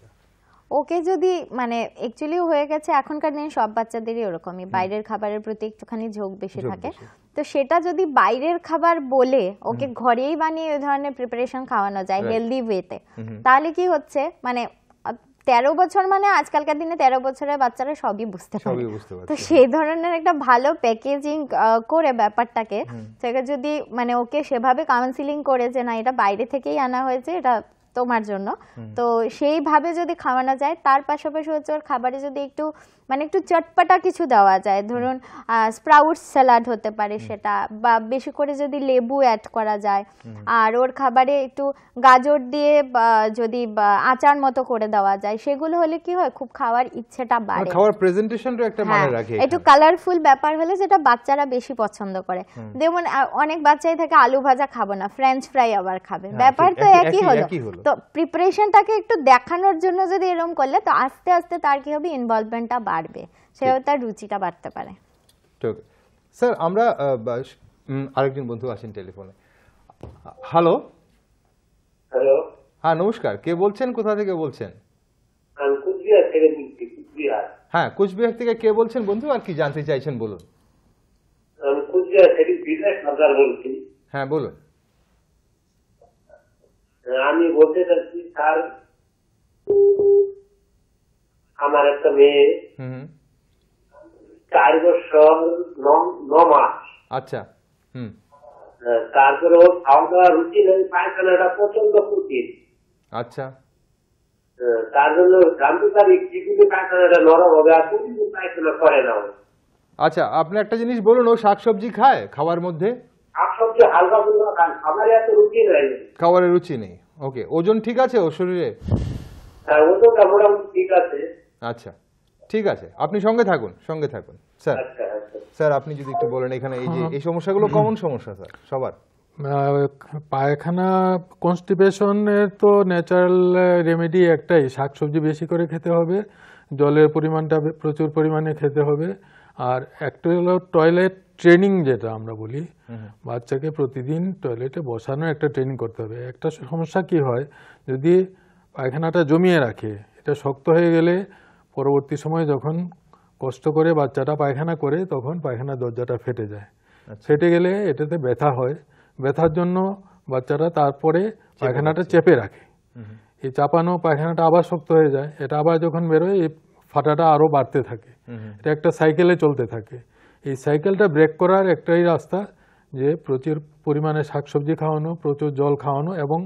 ওকে যদি মানে অ্যাকচুয়ালি হয়ে গেছে এখনকার দিনে সব বাচ্চাদেরই ওরকমই বাইরের খাবারের প্রতি একটুখানি ঝোঁক বেশি থাকে তো সেটা যদি বাইরের খাবার বলে ওকে ঘরেই বানিয়ে ওই ধরনের প্রিপারেশন খাওয়ানো যায় হেলদি ওয়েতে তাহলে কি হচ্ছে মানে তেরো বছর মানে আজকালকার দিনে তেরো বছরের বাচ্চারা সবই বুঝতে পারে তো সেই ধরনের একটা ভালো প্যাকেজিং করে ব্যাপারটাকে সেটা যদি মানে ওকে সেভাবে কাউন্সিলিং করে যে না এটা বাইরে থেকেই আনা হয়েছে এটা তোমার জন্য তো সেইভাবে যদি খাওয়ানো যায় তার পাশাপাশি হচ্ছে ওর খাবারে যদি একটু মানে একটু চটপটা কিছু দেওয়া যায় ধরুন স্প্রাউটস স্যালাড হতে পারে সেটা বা বেশি করে যদি লেবু অ্যাড করা যায় আর ওর খাবারে একটু গাজর দিয়ে যদি আচার মতো করে দেওয়া যায় সেগুলো হলে কি হয় খুব খাওয়ার ইচ্ছেটা বাড়ে খাওয়ার প্রেজেন্টেশনটা একটা হ্যাঁ, মানে রাখে একটু কালারফুল ব্যাপার হলে যেটা বাচ্চারা বেশি পছন্দ করে যেমন অনেক বাচ্চাই থাকে আলু ভাজা খাবো না ফ্রেঞ্চ ফ্রাই আবার খাবে হ্যাঁ, ব্যাপার তো একই হলো তো প্রিপারেশনটাকে একটু দেখানোর জন্য যদি এরকম করলে তো আস্তে আস্তে তার কি হবে ইনভলভমেন্টটা বাড়ে বাড়বে সেভাবে তার রুচিটা বাড়তে পারে স্যার আমরা আরেকজন বন্ধু আছেন টেলিফোনে হ্যালো হ্যালো হ্যাঁ নমস্কার কে বলছেন কোথা থেকে বলছেন হ্যাঁ কুচবিহার থেকে কে বলছেন বন্ধু আর কি জানতে চাইছেন বলুন হ্যাঁ বলুন আমি বলতে চাচ্ছি স্যার আমার একটা মেয়ে চার বছর ন মাস আচ্ছা হ্যাঁ, তারপরে ওর খাওয়া দাওয়া রুচি নেই পায়খানাটা প্রচন্ড কঠিন আচ্ছা হ্যাঁ, তার জন্য জানতে পারি পৃথিবী পায়খানাটা নরম হবে আর প্রতিদিন পায়খানা করে না আচ্ছা আপনি একটা জিনিস বলুন ও শাকসবজি খায় খাওয়ার মধ্যে শাকসবজি হালকা ফুলকা খান খাবারে এত রুচি নেই খাবারের রুচি নেই ওকে ওজন ঠিক আছে ওর শরীরে হ্যাঁ ওজনটা মোটামুটি ঠিক আছে আচ্ছা ঠিক আছে আপনি সঙ্গে থাকুন সঙ্গে থাকুন স্যার আচ্ছা, আচ্ছা। স্যার আপনি যদি একটু বলেন এখানে এই যে হ্যাঁ। এই সমস্যাগুলো কমন সমস্যা স্যার সবার পায়খানা কনস্টিপেশনের তো ন্যাচারাল রেমেডি একটাই শাকসবজি বেশি করে খেতে হবে জলের পরিমাণটা প্রচুর পরিমাণে খেতে হবে আর একটা হলো টয়লেট ট্রেনিং যেটা আমরা বলি বাচ্চাকে প্রতিদিন টয়লেটে বসানো একটা ট্রেনিং করতে হবে একটা সমস্যা কি হয় যদি পায়খানাটা জমিয়ে রাখে এটা শক্ত হয়ে গেলে পরবর্তী সময় যখন কষ্ট করে বাচ্চাটা পায়খানা করে তখন পায়খানার দরজাটা ফেটে যায় আচ্ছা। ফেটে গেলে এটাতে ব্যথা হয় ব্যথার জন্য বাচ্চাটা তারপরে পায়খানাটা চেপে রাখে এই চাপানো পায়খানাটা আবার শক্ত হয়ে যায় এটা আবার যখন বেরোয় এই ফাটাটা আরও বাড়তে থাকে এটা একটা সাইকেলে চলতে থাকে এই সাইকেলটা ব্রেক করার একটাই রাস্তা যে প্রচুর পরিমাণে শাকসবজি খাওয়ানো প্রচুর জল খাওয়ানো এবং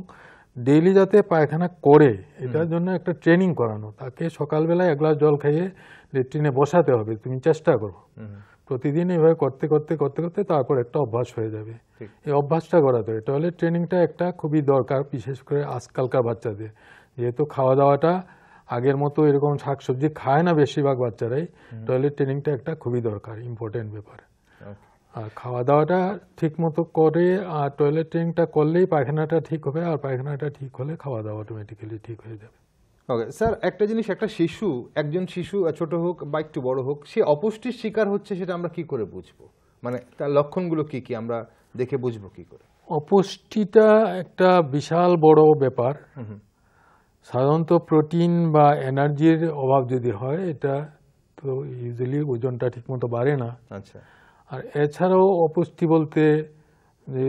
ডেইলি যাতে পায়খানা করে এটার জন্য একটা ট্রেনিং করানো তাকে সকালবেলায় এক গ্লাস জল খাইয়ে লেট্রিনে বসাতে হবে তুমি চেষ্টা করো প্রতিদিন এভাবে করতে করতে করতে করতে তারপর একটা অভ্যাস হয়ে যাবে এই অভ্যাসটা করাতে হবে টয়লেট ট্রেনিংটা একটা খুবই দরকার বিশেষ করে আজকালকার বাচ্চাদের যেহেতু খাওয়া দাওয়াটা আগের মতো এরকম শাকসবজি খায় না বেশিরভাগ বাচ্চারাই টয়লেট ট্রেনিংটা একটা খুবই দরকার ইম্পর্টেন্ট ব্যাপার আর খাওয়া দাওয়াটা ঠিক মতো করে আর টয়লেট ট্রেনিংটা করলেই পায়খানাটা ঠিক হবে আর পায়খানাটা ঠিক হলে খাওয়া দাওয়া অটোমেটিক্যালি ঠিক হয়ে যাবে ওকে স্যার একটা জিনিস একটা শিশু একজন শিশু ছোট হোক বা একটু বড় হোক সে অপুষ্টির শিকার হচ্ছে সেটা আমরা কি করে বুঝবো মানে তার লক্ষণগুলো কি কি আমরা দেখে বুঝবো কি করে অপুষ্টিটা একটা বিশাল বড় ব্যাপার সাধারণত প্রোটিন বা এনার্জির অভাব যদি হয় এটা তো ইউজুয়ালি ওজনটা ঠিকমতো বাড়ে না আচ্ছা আর এছাড়াও অপুষ্টি বলতে যে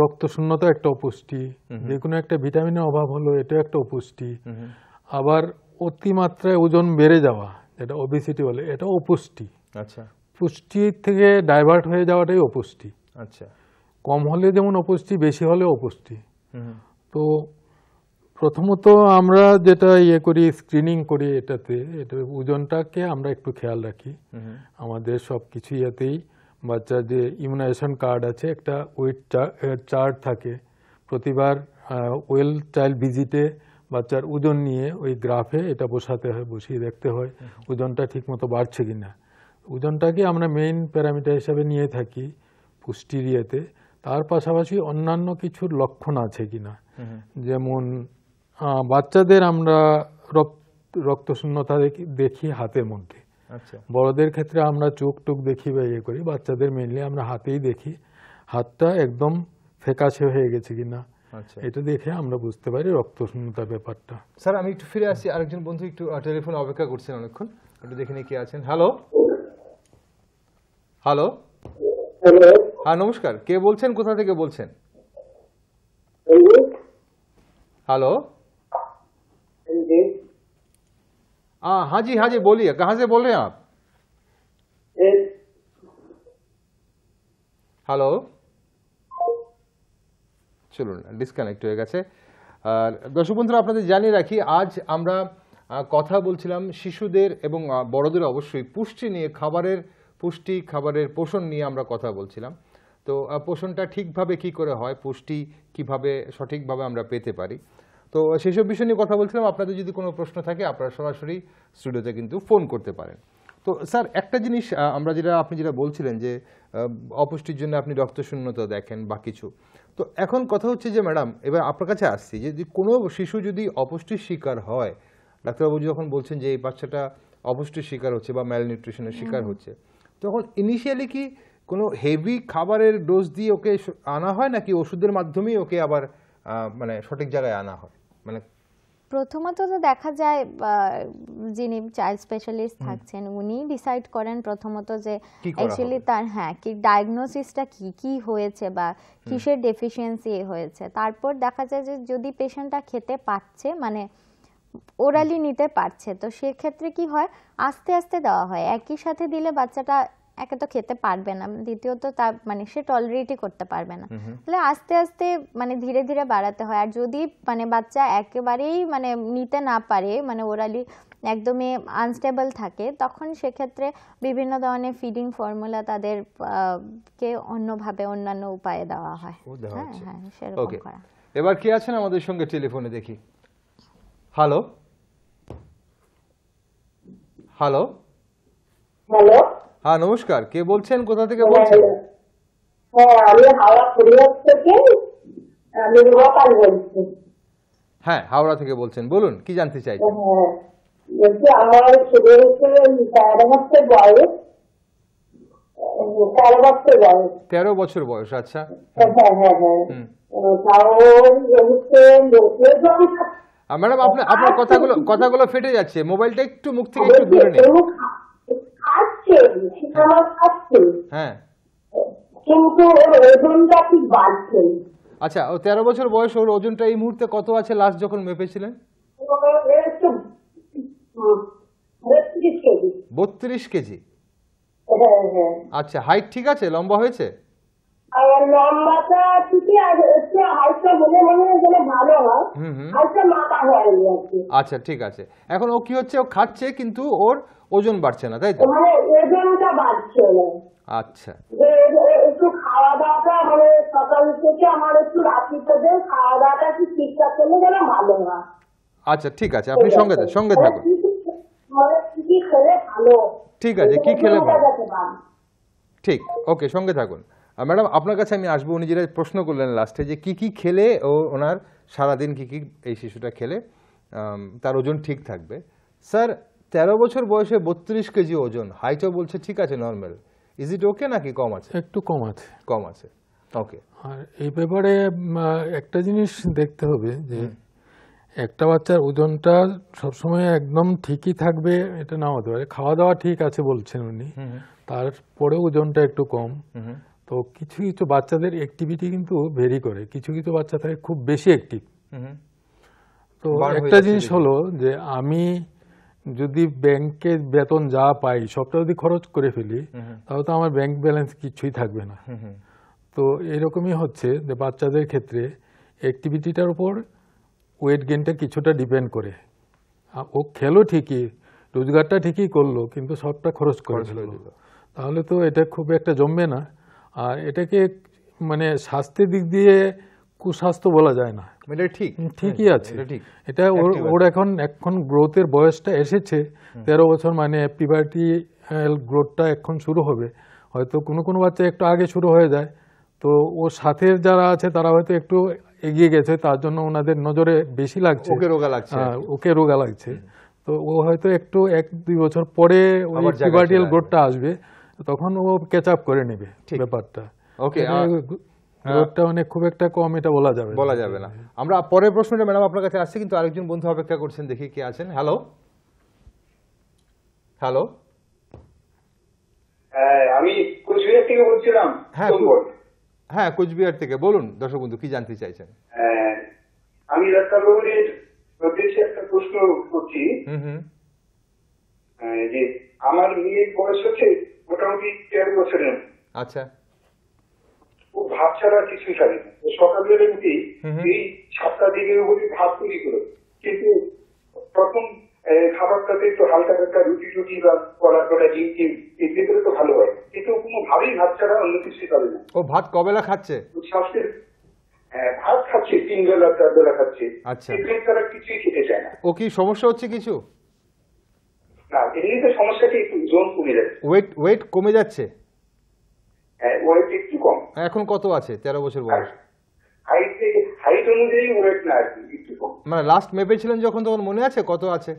রক্তশূন্যতা একটা অপুষ্টি যে কোনো একটা ভিটামিনের অভাব হলো এটা একটা অপুষ্টি আবার অতিমাত্রায় ওজন বেড়ে যাওয়া যেটা ওবিসিটি বলে এটা অপুষ্টি আচ্ছা পুষ্টি থেকে ডাইভার্ট হয়ে যাওয়াটাই অপুষ্টি আচ্ছা কম হলে যেমন অপুষ্টি বেশি হলে অপুষ্টি তো প্রথমত আমরা যেটা ইয়ে করি স্ক্রিনিং করি এটাতে এটা ওজনটাকে আমরা একটু খেয়াল রাখি আমাদের সব কিছু ইয়েতেই বাচ্চার যে ইমিউনাইজেশন কার্ড আছে একটা ওয়েট চার্ট থাকে প্রতিবার ওয়েল চাইল্ড ভিজিটে বাচ্চার ওজন নিয়ে ওই গ্রাফে এটা বসাতে হয় বসিয়ে দেখতে হয় ওজনটা ঠিকমতো বাড়ছে কি না ওজনটাকে আমরা মেইন প্যারামিটার হিসাবে নিয়ে থাকি পুষ্টির ইয়েতে তার পাশাপাশি অন্যান্য কিছুর লক্ষণ আছে কি না যেমন বাচ্চাদের আমরা রক্ত রক্তশূন্যতা দেখি হাতের মধ্যে আচ্ছা। বড়দের ক্ষেত্রে আমরা চোখ টুক দেখি বা ইয়ে করি বাচ্চাদের মেনলি আমরা হাতেই দেখি হাতটা একদম ফেকাশে হয়ে গেছে কিনা আচ্ছা। এটা দেখে আমরা বুঝতে পারি রক্ত শূন্যতার ব্যাপারটা স্যার আমি একটু ফিরে আসি আরেকজন বন্ধু একটু টেলিফোন অপেক্ষা করছেন অনেকক্ষণ একটু দেখে নিয়ে কে আছেন হ্যালো হ্যালো হ্যাঁ নমস্কার কে বলছেন কোথা থেকে বলছেন হ্যালো आ, हाँ जी हाँ जी बोलिए कहाँ से बोल रहे हैं आप হ্যালো চলুন ডিসকানেক্ট হয়ে গেছে দর্শক বন্ধুরা আপনাদের জানিয়ে রাখি আজ আমরা কথা বলছিলাম শিশুদের এবং বড়দের অবশ্যই পুষ্টি নিয়ে খাবারের পুষ্টি খাবারের পোষণ নিয়ে আমরা কথা বলছিলাম তো পোষণটা ঠিকভাবে কি করে হয় পুষ্টি কিভাবে সঠিকভাবে আমরা পেতে পারি তো সেসব বিষয় নিয়ে কথা বলছিলাম আপনাদের যদি কোনো প্রশ্ন থাকে আপনারা সরাসরি স্টুডিওতে কিন্তু ফোন করতে পারেন তো স্যার একটা জিনিস আমরা যেটা আপনি যেটা বলছিলেন যে অপুষ্টির জন্য আপনি রক্তশূন্যতা দেখেন বা কিছু তো এখন কথা হচ্ছে যে ম্যাডাম এবার আপনার কাছে আসছি যদি কোনো শিশু যদি অপুষ্টির শিকার হয় ডাক্তারবাবু যখন বলছেন যে এই বাচ্চাটা অপুষ্টির শিকার হচ্ছে বা ম্যালনিউট্রিশনের শিকার হচ্ছে তখন ইনিশিয়ালি কি কোনো হেভি খাবারের ডোজ দিয়ে ওকে আনা হয় নাকি ওষুধের মাধ্যমেই ওকে আবার মানে সঠিক জায়গায় আনা হয় মানে প্রথমত তো দেখা যায় যিনি চাইল্ড স্পেশালিস্ট থাকছেন উনি ডিসাইড করেন প্রথমত যে অ্যাকচুয়ালি তার হ্যাঁ কি ডায়াগনোসিসটা কি কি হয়েছে বা কিসের ডেফিসিয়েন্সি হয়েছে তারপর দেখা যায় যে যদি পেশেন্টটা খেতে পারছে মানে ওরালি নিতে পারছে তো সেক্ষেত্রে কি হয় আস্তে আস্তে দেওয়া হয় একই সাথে দিলে বাচ্চাটা একে তো খেতে পারবে না দ্বিতীয়ত তা মানে সে টলারেটই করতে পারবে না তাহলে আস্তে আস্তে মানে ধীরে ধীরে বাড়াতে হয় আর যদি মানে বাচ্চা একেবারেই মানে নিতে না পারে মানে ওরালি একদমই আনস্টেবল থাকে তখন সেক্ষেত্রে বিভিন্ন ধরনের ফিডিং ফর্মুলা তাদের কে অন্যভাবে অন্যান্য উপায়ে দেওয়া হয় হ্যাঁ হ্যাঁ সেরকম এবার কি আছেন আমাদের সঙ্গে টেলিফোনে দেখি হ্যালো হ্যালো হ্যালো হ্যাঁ নমস্কার কে বলছেন কোথা থেকে বলছেন হ্যাঁ, হ্যাঁ আমি হাওড়া থেকে আমি বলছি হ্যাঁ হাওড়া থেকে বলছেন বলুন কি জানতে চাইছেন হ্যাঁ, বলছি আমার ছেলে তেরো বছর বয়স তেরো বছর বয়স তেরো বছর বয়স আচ্ছা হ্যাঁ, ম্যাডাম আপনার আপনার কথাগুলো কথাগুলো ফেটে যাচ্ছে মোবাইলটা একটু মুখ থেকে একটু দূরে নেই হ্যাঁ আচ্ছা ও তেরো বছর বয়স ওর ওজনটা এই মুহূর্তে কত আছে লাস্ট যখন মেপেছিলেন বত্রিশ কেজি হ্যাঁ, হ্যাঁ। আচ্ছা হাইট ঠিক আছে লম্বা হয়েছে আর নামটা ঠিকই আছে আচ্ছা ঠিক আছে এখন ও কি হচ্ছে ও খাচ্ছে কিন্তু ওর ওজন বাড়ছে না তাই তো মানে ওজনটা বাড়ছে আচ্ছা একটু খাওয়া দাওয়াটা মানে সকাল থেকে আমার একটু খাওয়া দাওয়াটা একটু ঠিকঠাক করলে ভালো আচ্ছা ঠিক আছে আপনি সঙ্গে সঙ্গে মানে থাকুন মানে খেলে ভালো ঠিক আছে কি খেলে ভালো ঠিক ওকে সঙ্গে থাকুন ম্যাডাম আপনার কাছে আমি আসবো উনি যেটা প্রশ্ন করলেন লাস্টে যে কি কি খেলে ও ওনার সারাদিন কি কি এই শিশুটা খেলে তার ওজন ঠিক থাকবে স্যার তেরো বছর বয়সে বত্রিশ কেজি ওজন হাইটও বলছে ঠিক আছে নর্মাল ইজ ইট ওকে নাকি কম আছে একটু কম আছে কম আছে ওকে আর এই ব্যাপারে একটা জিনিস দেখতে হবে যে একটা বাচ্চার ওজনটা সবসময় একদম ঠিকই থাকবে এটা নাও হতে পারে খাওয়া দাওয়া ঠিক আছে বলছেন উনি তারপরে ওজনটা একটু কম তো কিছু কিছু বাচ্চাদের অ্যাক্টিভিটি কিন্তু ভেরি করে কিছু কিছু বাচ্চা থাকে খুব বেশি অ্যাক্টিভ তো একটা জিনিস হলো যে আমি যদি ব্যাংকে বেতন যা পাই সবটা যদি খরচ করে ফেলি তাহলে তো আমার ব্যাংক ব্যালেন্স কিছুই থাকবে না তো এরকমই হচ্ছে যে বাচ্চাদের ক্ষেত্রে অ্যাক্টিভিটিটার উপর ওয়েট গেনটা কিছুটা ডিপেন্ড করে ও খেলো ঠিকই রোজগারটা ঠিকই করলো কিন্তু সবটা খরচ করে তাহলে তো এটা খুব একটা জমবে না আর এটাকে মানে স্বাস্থ্যের দিক দিয়ে কুস্বাস্থ্য বলা যায় না মানে ঠিক ঠিকই হ্যাঁ, আছে এটা ওর ওর এখন এখন গ্রোথের বয়সটা এসেছে তেরো বছর মানে পিভার্টি গ্রোথটা এখন শুরু হবে হয়তো কোনো কোনো বাচ্চা একটু আগে শুরু হয়ে যায় তো ওর সাথে যারা আছে তারা হয়তো একটু এগিয়ে গেছে তার জন্য ওনাদের নজরে বেশি লাগছে ওকে রোগা লাগছে হ্যাঁ, ওকে রোগা লাগছে তো ও হয়তো একটু এক দুই বছর পরে ওই পিভার্টিয়াল গ্রোথটা আসবে তখন ও ক্যাচ আপ করে নেবে ব্যাপারটা ওকে গ্রোথটা অনেক খুব একটা কম এটা বলা যাবে বলা যাবে না আমরা পরের প্রশ্নটা ম্যাডাম আপনার কাছে আসছে কিন্তু আরেকজন বন্ধু অপেক্ষা করছেন দেখি কে আছেন হ্যালো হ্যালো আমি কুচবিহার থেকে বলছিলাম হ্যাঁ হ্যাঁ কুচবিহার থেকে বলুন দর্শক বন্ধু কি জানতে চাইছেন হ্যাঁ, আমি ডাক্তার বাবুরের উদ্দেশ্যে একটা প্রশ্ন করছি হ্যাঁ, যে আমার মেয়ের বয়স হচ্ছে মোটামুটি দেড় বছরের আচ্ছা ও ভাব ছাড়া কিছুই খাবে না সকালের উঠে এই সাতটা দিনের উপরে ভাত তৈরি করে কিন্তু প্রথম খাবারটাতে তো হালকা হালকা রুটি টুটি বা কলা কলা ডিম টিম এগুলি করে তো ভালো হয় কিন্তু কোনো ভাবেই ভাত ছাড়া অন্য কিছুই খাবে না ও ভাত কবেলা খাচ্ছে স্বাস্থ্যের হ্যাঁ ভাত খাচ্ছে তিন বেলা চার বেলা খাচ্ছে আচ্ছা তারা কিছুই খেতে চায় না ও কি সমস্যা হচ্ছে কিছু না এমনিতে সমস্যাটি ওজন কমে যাচ্ছে ওয়েট ওয়েট কমে যাচ্ছে হ্যাঁ ওয়েট একটু কম এখন কত আছে তেরো বছর বয়স হাইট হাইট অনুযায়ী ওয়েট না একটু কম মানে লাস্ট মেপেছিলেন যখন তখন মনে আছে কত আছে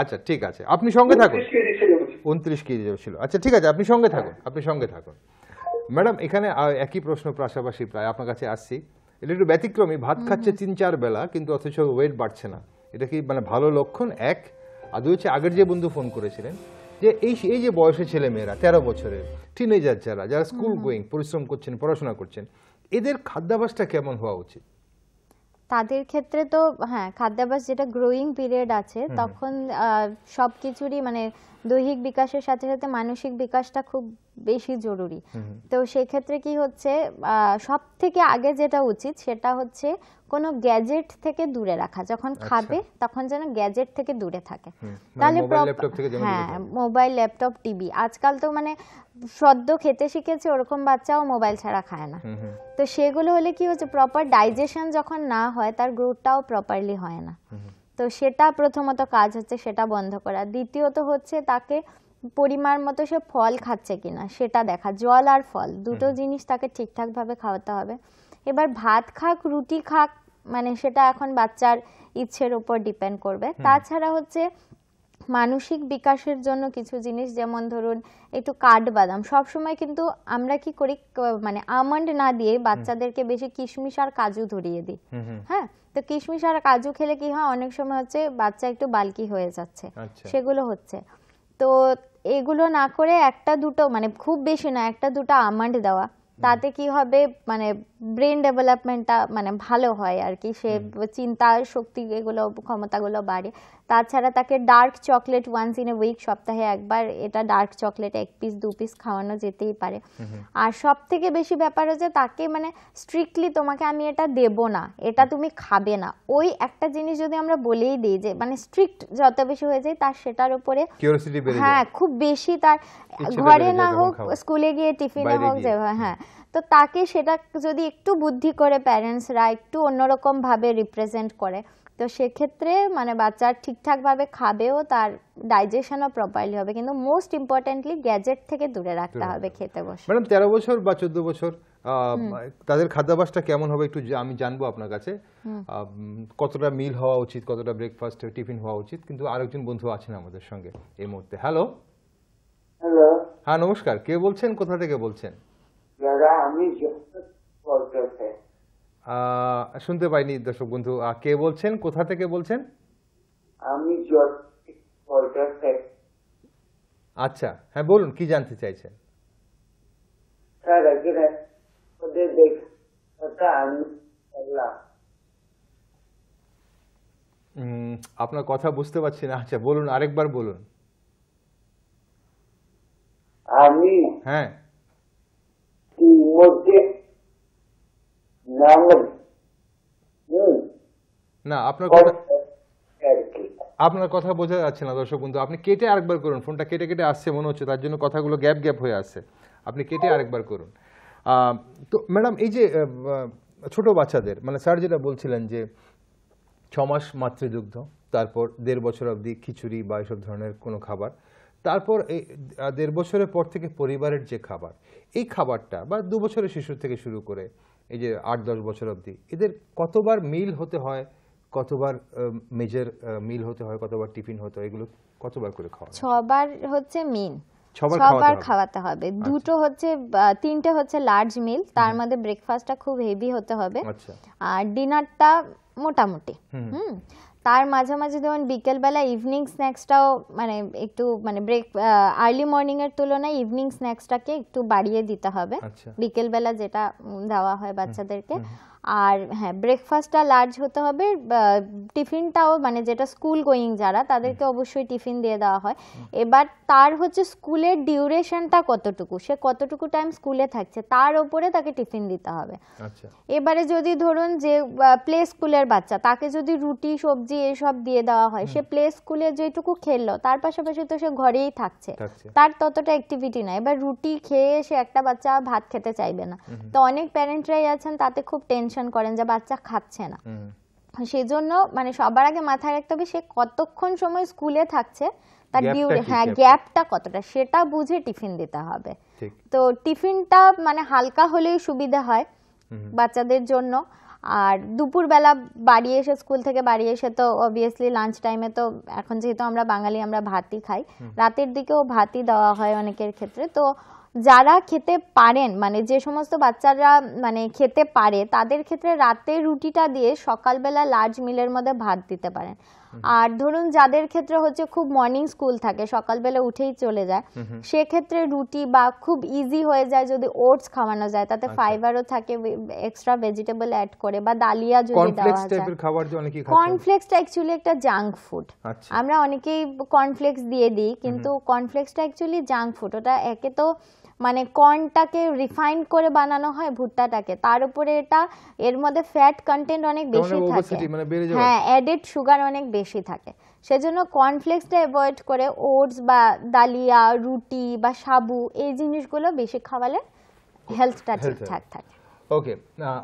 আচ্ছা ঠিক আছে আপনি সঙ্গে থাকুন উনত্রিশ কেজি ছিল আচ্ছা ঠিক আছে আপনি সঙ্গে থাকুন আপনি সঙ্গে থাকুন ম্যাডাম এখানে একই প্রশ্ন পাশাপাশি প্রায় আপনার কাছে আসছি এটা একটু ব্যতিক্রমী ভাত খাচ্ছে তিন চার বেলা কিন্তু অথচ ওয়েট বাড়ছে না এটা কি মানে ভালো লক্ষণ এক আর হচ্ছে আগের যে বন্ধু ফোন করেছিলেন যে এই এই যে বয়সে ছেলে মেয়েরা তেরো বছরের টিনেজার যারা যারা স্কুল গোয়িং পরিশ্রম করছেন পড়াশোনা করছেন এদের খাদ্যাভ্যাসটা কেমন হওয়া উচিত তাদের ক্ষেত্রে তো হ্যাঁ খাদ্যাভ্যাস যেটা গ্রোয়িং পিরিয়ড আছে তখন সব কিছুরই মানে দৈহিক বিকাশের সাথে সাথে মানসিক বিকাশটা খুব বেশি জরুরি তো সেক্ষেত্রে কি হচ্ছে সব থেকে আগে যেটা উচিত সেটা হচ্ছে কোনো গ্যাজেট থেকে দূরে রাখা যখন আচ্ছা। খাবে তখন যেন গ্যাজেট থেকে দূরে থাকে মানে তাহলে হ্যাঁ মোবাইল ল্যাপটপ টিভি আজকাল তো মানে সদ্য খেতে শিখেছে ওরকম বাচ্চাও মোবাইল ছাড়া খায় না তো সেগুলো হলে কি হচ্ছে প্রপার ডাইজেশন যখন না হয় তার গ্রোথটাও প্রপারলি হয় না তো সেটা প্রথমত কাজ হচ্ছে সেটা বন্ধ করা দ্বিতীয়ত হচ্ছে তাকে পরিমাণ মতো সে ফল খাচ্ছে কিনা সেটা দেখা জল আর ফল দুটো জিনিস তাকে ঠিকঠাকভাবে খাওয়াতে হবে এবার ভাত খাক রুটি খাক মানে সেটা এখন বাচ্চার ইচ্ছের উপর ডিপেন্ড করবে তাছাড়া হচ্ছে মানসিক বিকাশের জন্য কিছু জিনিস যেমন ধরুন একটু কাঠবাদাম সবসময় কিন্তু আমরা কি করি মানে আমন্ড না দিয়ে বাচ্চাদেরকে বেশি কিশমিশ আর কাজু ধরিয়ে দিই হ্যাঁ তো কিশমিশ আর কাজু খেলে কি হয় অনেক সময় হচ্ছে বাচ্চা একটু বালকি হয়ে যাচ্ছে আচ্ছা। সেগুলো হচ্ছে তো এগুলো না করে একটা দুটো মানে খুব বেশি না একটা দুটো আমান্ড দেওয়া তাতে কি হবে মানে ব্রেন ডেভেলপমেন্টটা মানে ভালো হয় আর কি সে চিন্তা শক্তি এগুলো ক্ষমতাগুলো বাড়ে তাছাড়া তাকে dark chocolate once in a week সপ্তাহে একবার এটা ডার্ক চকলেট এক পিস দু পিস খাওয়ানো যেতেই পারে আর সব থেকে বেশি ব্যাপার হচ্ছে তাকে মানে স্ট্রিক্টলি তোমাকে আমি এটা দেব না এটা তুমি খাবে না ওই একটা জিনিস যদি আমরা বলেই দিই যে মানে স্ট্রিক্ট যত বেশি হয়ে যায় তার সেটার উপরে হ্যাঁ খুব বেশি তার ঘরে না হোক স্কুলে গিয়ে টিফিনে হোক যে হ্যাঁ তো তাকে সেটা যদি একটু বুদ্ধি করে প্যারেন্টসরা একটু অন্যরকম ভাবে রিপ্রেজেন্ট করে তো সেক্ষেত্রে মানে বাচ্চা ঠিকঠাকভাবে খাবেও তার ডাইজেশনও প্রপারলি হবে কিন্তু মোস্ট ইম্পর্টেন্টলি গ্যাজেট থেকে দূরে রাখতে হবে খেতে বসে ম্যাডাম তেরো বছর বা চোদ্দ বছর তাদের খাদ্যাভাসটা কেমন হবে একটু আমি জানবো আপনার কাছে কতটা মিল হওয়া উচিত কতটা ব্রেকফাস্ট টিফিন হওয়া উচিত কিন্তু আরেকজন বন্ধু আছেন আমাদের সঙ্গে এই মুহূর্তে হ্যালো হ্যালো হ্যাঁ নমস্কার কে বলছেন কোথা থেকে বলছেন আমি শুনতে পাইনি দর্শক বন্ধু কে বলছেন কোথা থেকে বলছেন আমি আচ্ছা হ্যাঁ বলুন কি জানতে চাইছেন আপনার কথা বুঝতে পারছি না আচ্ছা বলুন আরেকবার বলুন আমি হ্যাঁ মধ্যে না আপনার কথা আপনার কথা বোঝা যাচ্ছে না দর্শক বন্ধু আপনি কেটে আরেকবার করুন ফোনটা কেটে কেটে আসছে মনে হচ্ছে তার জন্য কথাগুলো গ্যাপ গ্যাপ হয়ে আসছে আপনি কেটে আরেকবার করুন তো ম্যাডাম এই যে ছোট বাচ্চাদের মানে স্যার যেটা বলছিলেন যে ছমাস মাতৃদুগ্ধ তারপর দেড় বছর অবধি খিচুড়ি বা এসব ধরনের কোনো খাবার তারপর এই দেড় বছরের পর থেকে পরিবারের যে খাবার এই খাবারটা বা দু বছরের শিশুর থেকে শুরু করে এই যে আট দশ বছর অবধি এদের কতবার মিল হতে হয় কতবার মেজর মিল হতে হয় কতবার টিফিন হতে হয় এগুলো কতবার করে খাওয়া ছবার হচ্ছে মেন ছবার খাওয়াতে হবে আচ্ছা। দুটো হচ্ছে তিনটে হচ্ছে লার্জ মিল তার মধ্যে ব্রেকফাস্টটা খুব হেভি হতে হবে আচ্ছা। আর ডিনারটা মোটামুটি হুম তার মাঝামাঝি যেমন বিকেলবেলা ইভিনিং স্ন্যাক্সটাও মানে একটু মানে ব্রেক আর্লি মর্নিংয়ের তুলনায় ইভিনিং স্ন্যাক্সটাকে একটু বাড়িয়ে দিতে হবে আচ্ছা। বিকেলবেলা যেটা দেওয়া হয় বাচ্চাদেরকে আর হ্যাঁ ব্রেকফাস্টটা লার্জ হতে হবে টিফিনটাও মানে যেটা স্কুল গোয়িং যারা তাদেরকে অবশ্যই টিফিন দিয়ে দেওয়া হয় এবার তার হচ্ছে স্কুলের ডিউরেশনটা কতটুকু সে কতটুকু টাইম স্কুলে থাকছে তার ওপরে তাকে টিফিন দিতে হবে আচ্ছা। এবারে যদি ধরুন যে প্লে স্কুলের বাচ্চা তাকে যদি রুটি সবজি এসব দিয়ে দেওয়া হয় সে প্লে স্কুলে যেটুকু খেললো তার পাশাপাশি তো সে ঘরেই থাকছে তার ততটা অ্যাক্টিভিটি না এবার রুটি খেয়ে সে একটা বাচ্চা ভাত খেতে চাইবে না তো অনেক প্যারেন্টরাই আছেন তাতে খুব টেনশন মেনশন করেন যে বাচ্চা খাচ্ছে না সেজন্য মানে সবার আগে মাথায় রাখতে হবে সে কতক্ষণ সময় স্কুলে থাকছে তার ডিউ হ্যাঁ গ্যাপটা কতটা সেটা বুঝে টিফিন দিতে হবে তো টিফিনটা মানে হালকা হলেই সুবিধা হয় বাচ্চাদের জন্য আর দুপুরবেলা বাড়ি এসে স্কুল থেকে বাড়ি এসে তো অবভিয়াসলি লাঞ্চ টাইমে তো এখন যেহেতু আমরা বাঙালি আমরা ভাতই খাই রাতের দিকেও ভাতই দেওয়া হয় অনেকের ক্ষেত্রে তো যারা খেতে পারেন মানে যে সমস্ত বাচ্চারা মানে খেতে পারে তাদের ক্ষেত্রে রাতে রুটিটা দিয়ে সকালবেলা লার্জ মিলের মধ্যে ভাত দিতে পারেন আর ধরুন যাদের ক্ষেত্রে হচ্ছে খুব মর্নিং স্কুল থাকে সকালবেলা উঠেই চলে যায় সেক্ষেত্রে রুটি বা খুব ইজি হয়ে যায় যদি ওটস খাওয়ানো যায় তাতে ফাইবারও আচ্ছা। থাকে এক্সট্রা ভেজিটেবল অ্যাড করে বা দালিয়া যদি দেওয়া কর্নফ্লেক্সটা অ্যাকচুয়ালি একটা জাঙ্ক আচ্ছা। ফুড আমরা অনেকেই কর্নফ্লেক্স দিয়ে দিই কিন্তু কর্নফ্লেক্সটা অ্যাকচুয়ালি জাঙ্ক ফুড ওটা একে তো মানে কর্নটাকে রিফাইন্ড করে বানানো হয় ভুট্টাটাকে তার উপরে এটা এর মধ্যে ফ্যাট কন্টেন্ট অনেক মানে বেশি থাকে মানে হ্যাঁ অ্যাডেড সুগার অনেক বেশি থাকে সেজন্য কর্নফ্লেক্সটা অ্যাভয়েড করে ওটস বা দালিয়া রুটি বা সাবু এই জিনিসগুলো বেশি খাওয়ালে হেলথটা ঠিকঠাক থাকে ওকে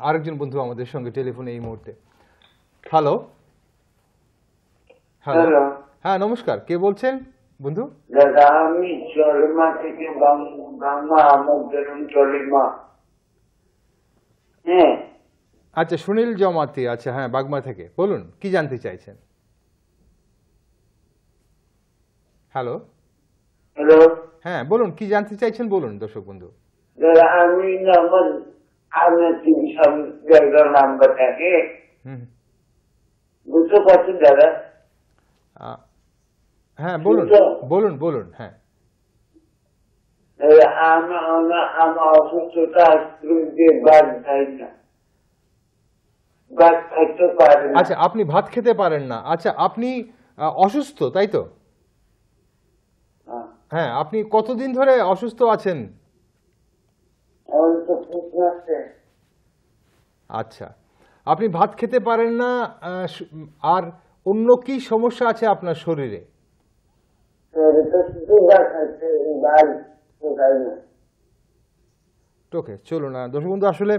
আরেকজন বন্ধু আমাদের সঙ্গে টেলিফোনে এই মুহূর্তে হ্যালো হ্যালো হ্যাঁ নমস্কার কে বলছেন বন্ধু দাদা আমি চলমা থেকে চলিমা হ্যাঁ। আচ্ছা সুনীল জমাতি আচ্ছা হ্যাঁ বাগমা থেকে বলুন কি জানতে চাইছেন হ্যালো হ্যালো হ্যাঁ বলুন কি জানতে চাইছেন বলুন দর্শক বন্ধু আমি নাম্বার থাকে বুঝতে পারছেন দাদা হ্যাঁ বলুন বলুন বলুন হ্যাঁ আচ্ছা আপনি ভাত খেতে পারেন না আচ্ছা আপনি অসুস্থ তাই তো হ্যাঁ।, হ্যাঁ আপনি কতদিন ধরে অসুস্থ আছেন আচ্ছা আপনি ভাত খেতে পারেন না আর অন্য কি সমস্যা আছে আপনার শরীরে ওকে চলুন আসলে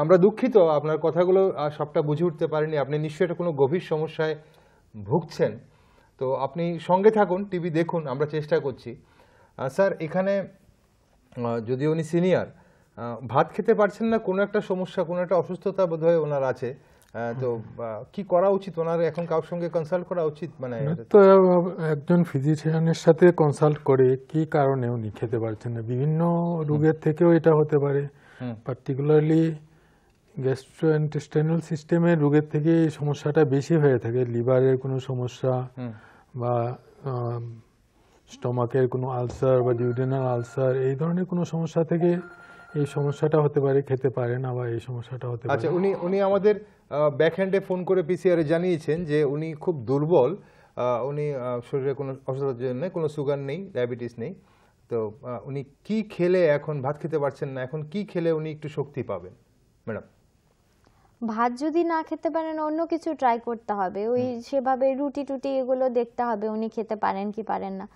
আমরা দুঃখিত আপনার কথাগুলো সবটা বুঝে উঠতে পারিনি আপনি নিশ্চয়ই এটা কোনো গভীর সমস্যায় ভুগছেন তো আপনি সঙ্গে থাকুন টিভি দেখুন আমরা চেষ্টা করছি স্যার এখানে যদি উনি সিনিয়র ভাত খেতে পারছেন না কোনো একটা সমস্যা কোনো একটা অসুস্থতা বোধহয় ওনার আছে তো কি করা উচিত ওনার এখন কারোর সঙ্গে কনসাল্ট করা উচিত মানে তো একজন ফিজিশিয়ানের সাথে কনসাল্ট করে কি কারণে উনি খেতে পারছেন না বিভিন্ন রোগের থেকেও এটা হতে পারে পার্টিকুলারলি গ্যাস্ট্রোএন্টেস্টাইনাল সিস্টেমের রোগের থেকে এই সমস্যাটা বেশি হয়ে থাকে লিভারের কোনো সমস্যা বা স্টমাকের কোনো আলসার বা ডিউডেনাল আলসার এই ধরনের কোনো সমস্যা থেকে এই সমস্যাটা হতে পারে খেতে পারে না বা এই সমস্যাটা হতে পারে আচ্ছা উনি উনি আমাদের ব্যাকহ্যান্ডে ফোন করে পিসিআরে জানিয়েছেন যে উনি খুব দুর্বল উনি শরীরে কোনো অসুস্থতার জন্য কোনো সুগার নেই ডায়াবেটিস নেই তো উনি কি খেলে এখন ভাত খেতে পারছেন না এখন কি খেলে উনি একটু শক্তি পাবেন ম্যাডাম ভাত যদি না খেতে পারেন অন্য কিছু ট্রাই করতে হবে ওই সেভাবে রুটি টুটি এগুলো দেখতে হবে উনি খেতে পারেন কি পারেন না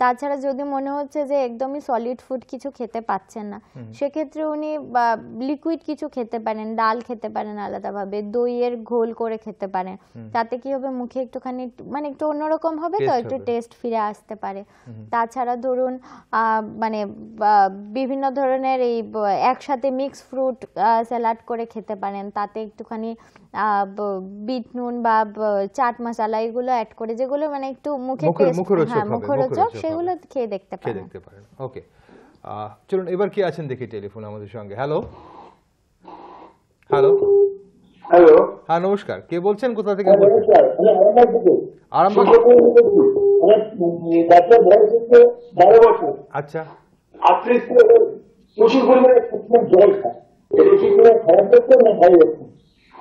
তাছাড়া যদি মনে হচ্ছে যে একদমই সলিড ফুড কিছু খেতে পাচ্ছেন না সেক্ষেত্রে উনি লিকুইড কিছু খেতে পারেন ডাল খেতে পারেন আলাদাভাবে দইয়ের ঘোল করে খেতে পারেন তাতে কি হবে মুখে একটুখানি মানে একটু অন্যরকম হবে তো একটু টেস্ট ফিরে আসতে পারে তাছাড়া ধরুন মানে বিভিন্ন ধরনের এই একসাথে মিক্স ফ্রুট স্যালাড করে খেতে পারেন তাতে একটুখানি বিট নুন বা চাট মশলা এগুলো অ্যাড করে যেগুলো মানে একটু মুখে হ্যাঁ মুখরোচক সেগুলো খেয়ে দেখতে পারেন দেখতে পারেন ওকে চলুন এবার কি আছেন দেখি টেলিফোন আমাদের সঙ্গে হ্যালো হ্যালো হ্যালো হ্যাঁ নমস্কার কে বলছেন কোথা থেকে হ্যাঁ, বলছেন আরামবাগ আচ্ছা আচ্ছা প্রচুর পরিমাণে জল খায়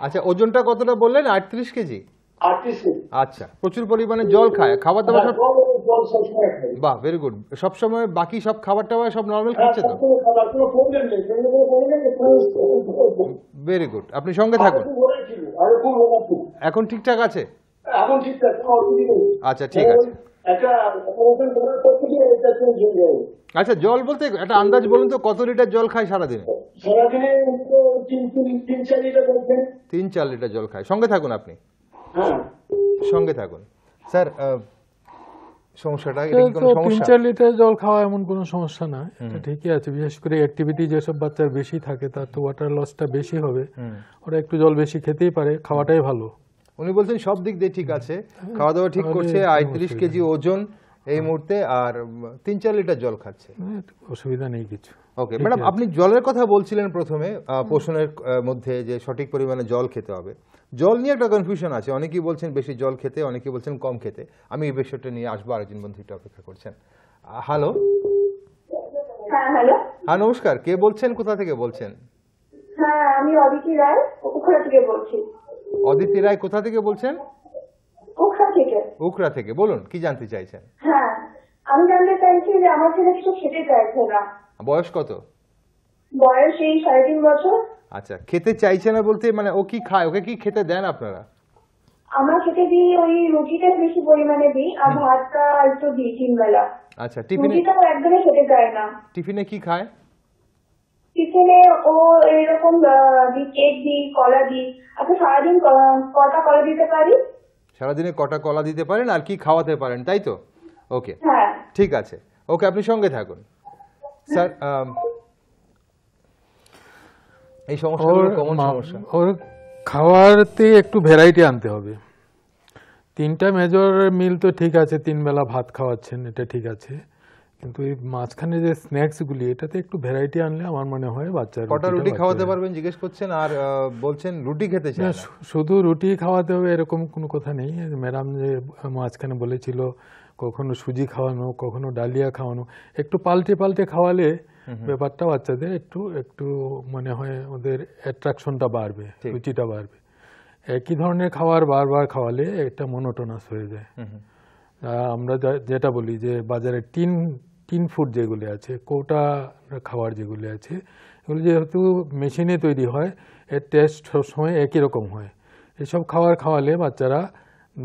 আচ্ছা ওজনটা কতটা বললেন আটত্রিশ কেজি আচ্ছা প্রচুর পরিমাণে জল খায় খাবার দাবার হ্যাঁ, সব বাহ ভেরি গুড সবসময় বাকি সব খাবার টাবার সব নর্মাল হ্যাঁ, খাচ্ছে তো ভেরি গুড আপনি সঙ্গে থাকুন এখন ঠিকঠাক আছে আচ্ছা ঠিক আছে আচ্ছা, আচ্ছা জল বলতে একটা আন্দাজ বলুন তো কত লিটার জল খায় সারাদিনে তিন চার লিটার জল খায় সঙ্গে থাকুন আপনি হ্যাঁ। সঙ্গে থাকুন স্যার সমস্যাটা তিন চার লিটার জল খাওয়া এমন কোনো সমস্যা না ঠিকই আছে বিশেষ করে অ্যাক্টিভিটি যেসব বাচ্চার বেশি থাকে তার তো ওয়াটার লসটা বেশি হবে ওরা একটু জল বেশি খেতেই পারে খাওয়াটাই ভালো উনি বলছেন সব দিক দিয়ে ঠিক আছে খাওয়া দাওয়া ঠিক করছে আটত্রিশ কেজি ওজন এই মুহূর্তে আর তিন চার লিটার জল খাচ্ছে অসুবিধা নেই কিছু ওকে ম্যাডাম আপনি জলের কথা বলছিলেন প্রথমে পোষণের মধ্যে যে সঠিক পরিমাণে জল খেতে হবে জল নিয়ে একটা কনফিউশন আছে অনেকেই বলছেন বেশি জল খেতে অনেকেই বলছেন কম খেতে আমি এই বিষয়টা নিয়ে আসবো আরেকজন বন্ধু একটু অপেক্ষা করছেন হ্যালো হ্যাঁ নমস্কার কে বলছেন কোথা থেকে বলছেন হ্যাঁ আমি অদিতি রায় থেকে বলছি অদিতি রায় কোথা থেকে বলছেন ওখরা থেকে ওখরা থেকে বলুন কি জানতে চাইছেন হ্যাঁ আমি জানতে চাইছি যে আমার ছেলে কিছু খেতে চাইছে না বয়স কত বয়স এই সাড়ে তিন বছর আচ্ছা খেতে চাইছে না বলতে মানে ও কি খায় ওকে কি খেতে দেন আপনারা আমরা খেতে দিই ওই রুটিটা বেশি পরিমাণে দিই আর ভাতটা একটু দিই তিন বেলা আচ্ছা টিফিনে রুটিটা একদমই খেতে চায় না টিফিনে কি খায় টিফিনে ও এরকম কেক দি কলা দি আচ্ছা সারাদিন কটা কলা দিতে পারি সারাদিনে কটা কলা দিতে পারেন আর কি খাওয়াতে পারেন তাই তো ওকে হ্যাঁ। ঠিক আছে ওকে আপনি সঙ্গে থাকুন স্যার এই সমস্যাগুলো কমন সমস্যা ওর খাওয়ারতে একটু ভ্যারাইটি আনতে হবে তিনটা মেজর মিল তো ঠিক আছে তিন বেলা ভাত খাওয়াচ্ছেন এটা ঠিক আছে কিন্তু এই মাঝখানে যে স্ন্যাক্সগুলি এটাতে একটু ভ্যারাইটি আনলে আমার মনে হয় বাচ্চারা কটা রুটি খাওয়াতে পারবেন জিজ্ঞেস করছেন আর বলছেন রুটি খেতে চায় শুধু রুটি খাওয়াতে হবে এরকম কোনো কথা নেই ম্যাডাম যে মাঝখানে বলেছিল কখনো সুজি খাওয়ানো কখনো ডালিয়া খাওয়ানো একটু পাল্টে পাল্টে খাওয়ালে ব্যাপারটা বাচ্চাদের একটু একটু মনে হয় ওদের অ্যাট্রাকশনটা বাড়বে রুচিটা বাড়বে একই ধরনের খাবার বারবার খাওয়ালে একটা মনোটোনাস হয়ে যায় আমরা যেটা বলি যে বাজারে টিন টিন ফুড যেগুলি আছে কোটা খাবার যেগুলি আছে এগুলো যেহেতু মেশিনে তৈরি হয় এর টেস্ট সবসময় একই রকম হয় এসব খাবার খাওয়ালে বাচ্চারা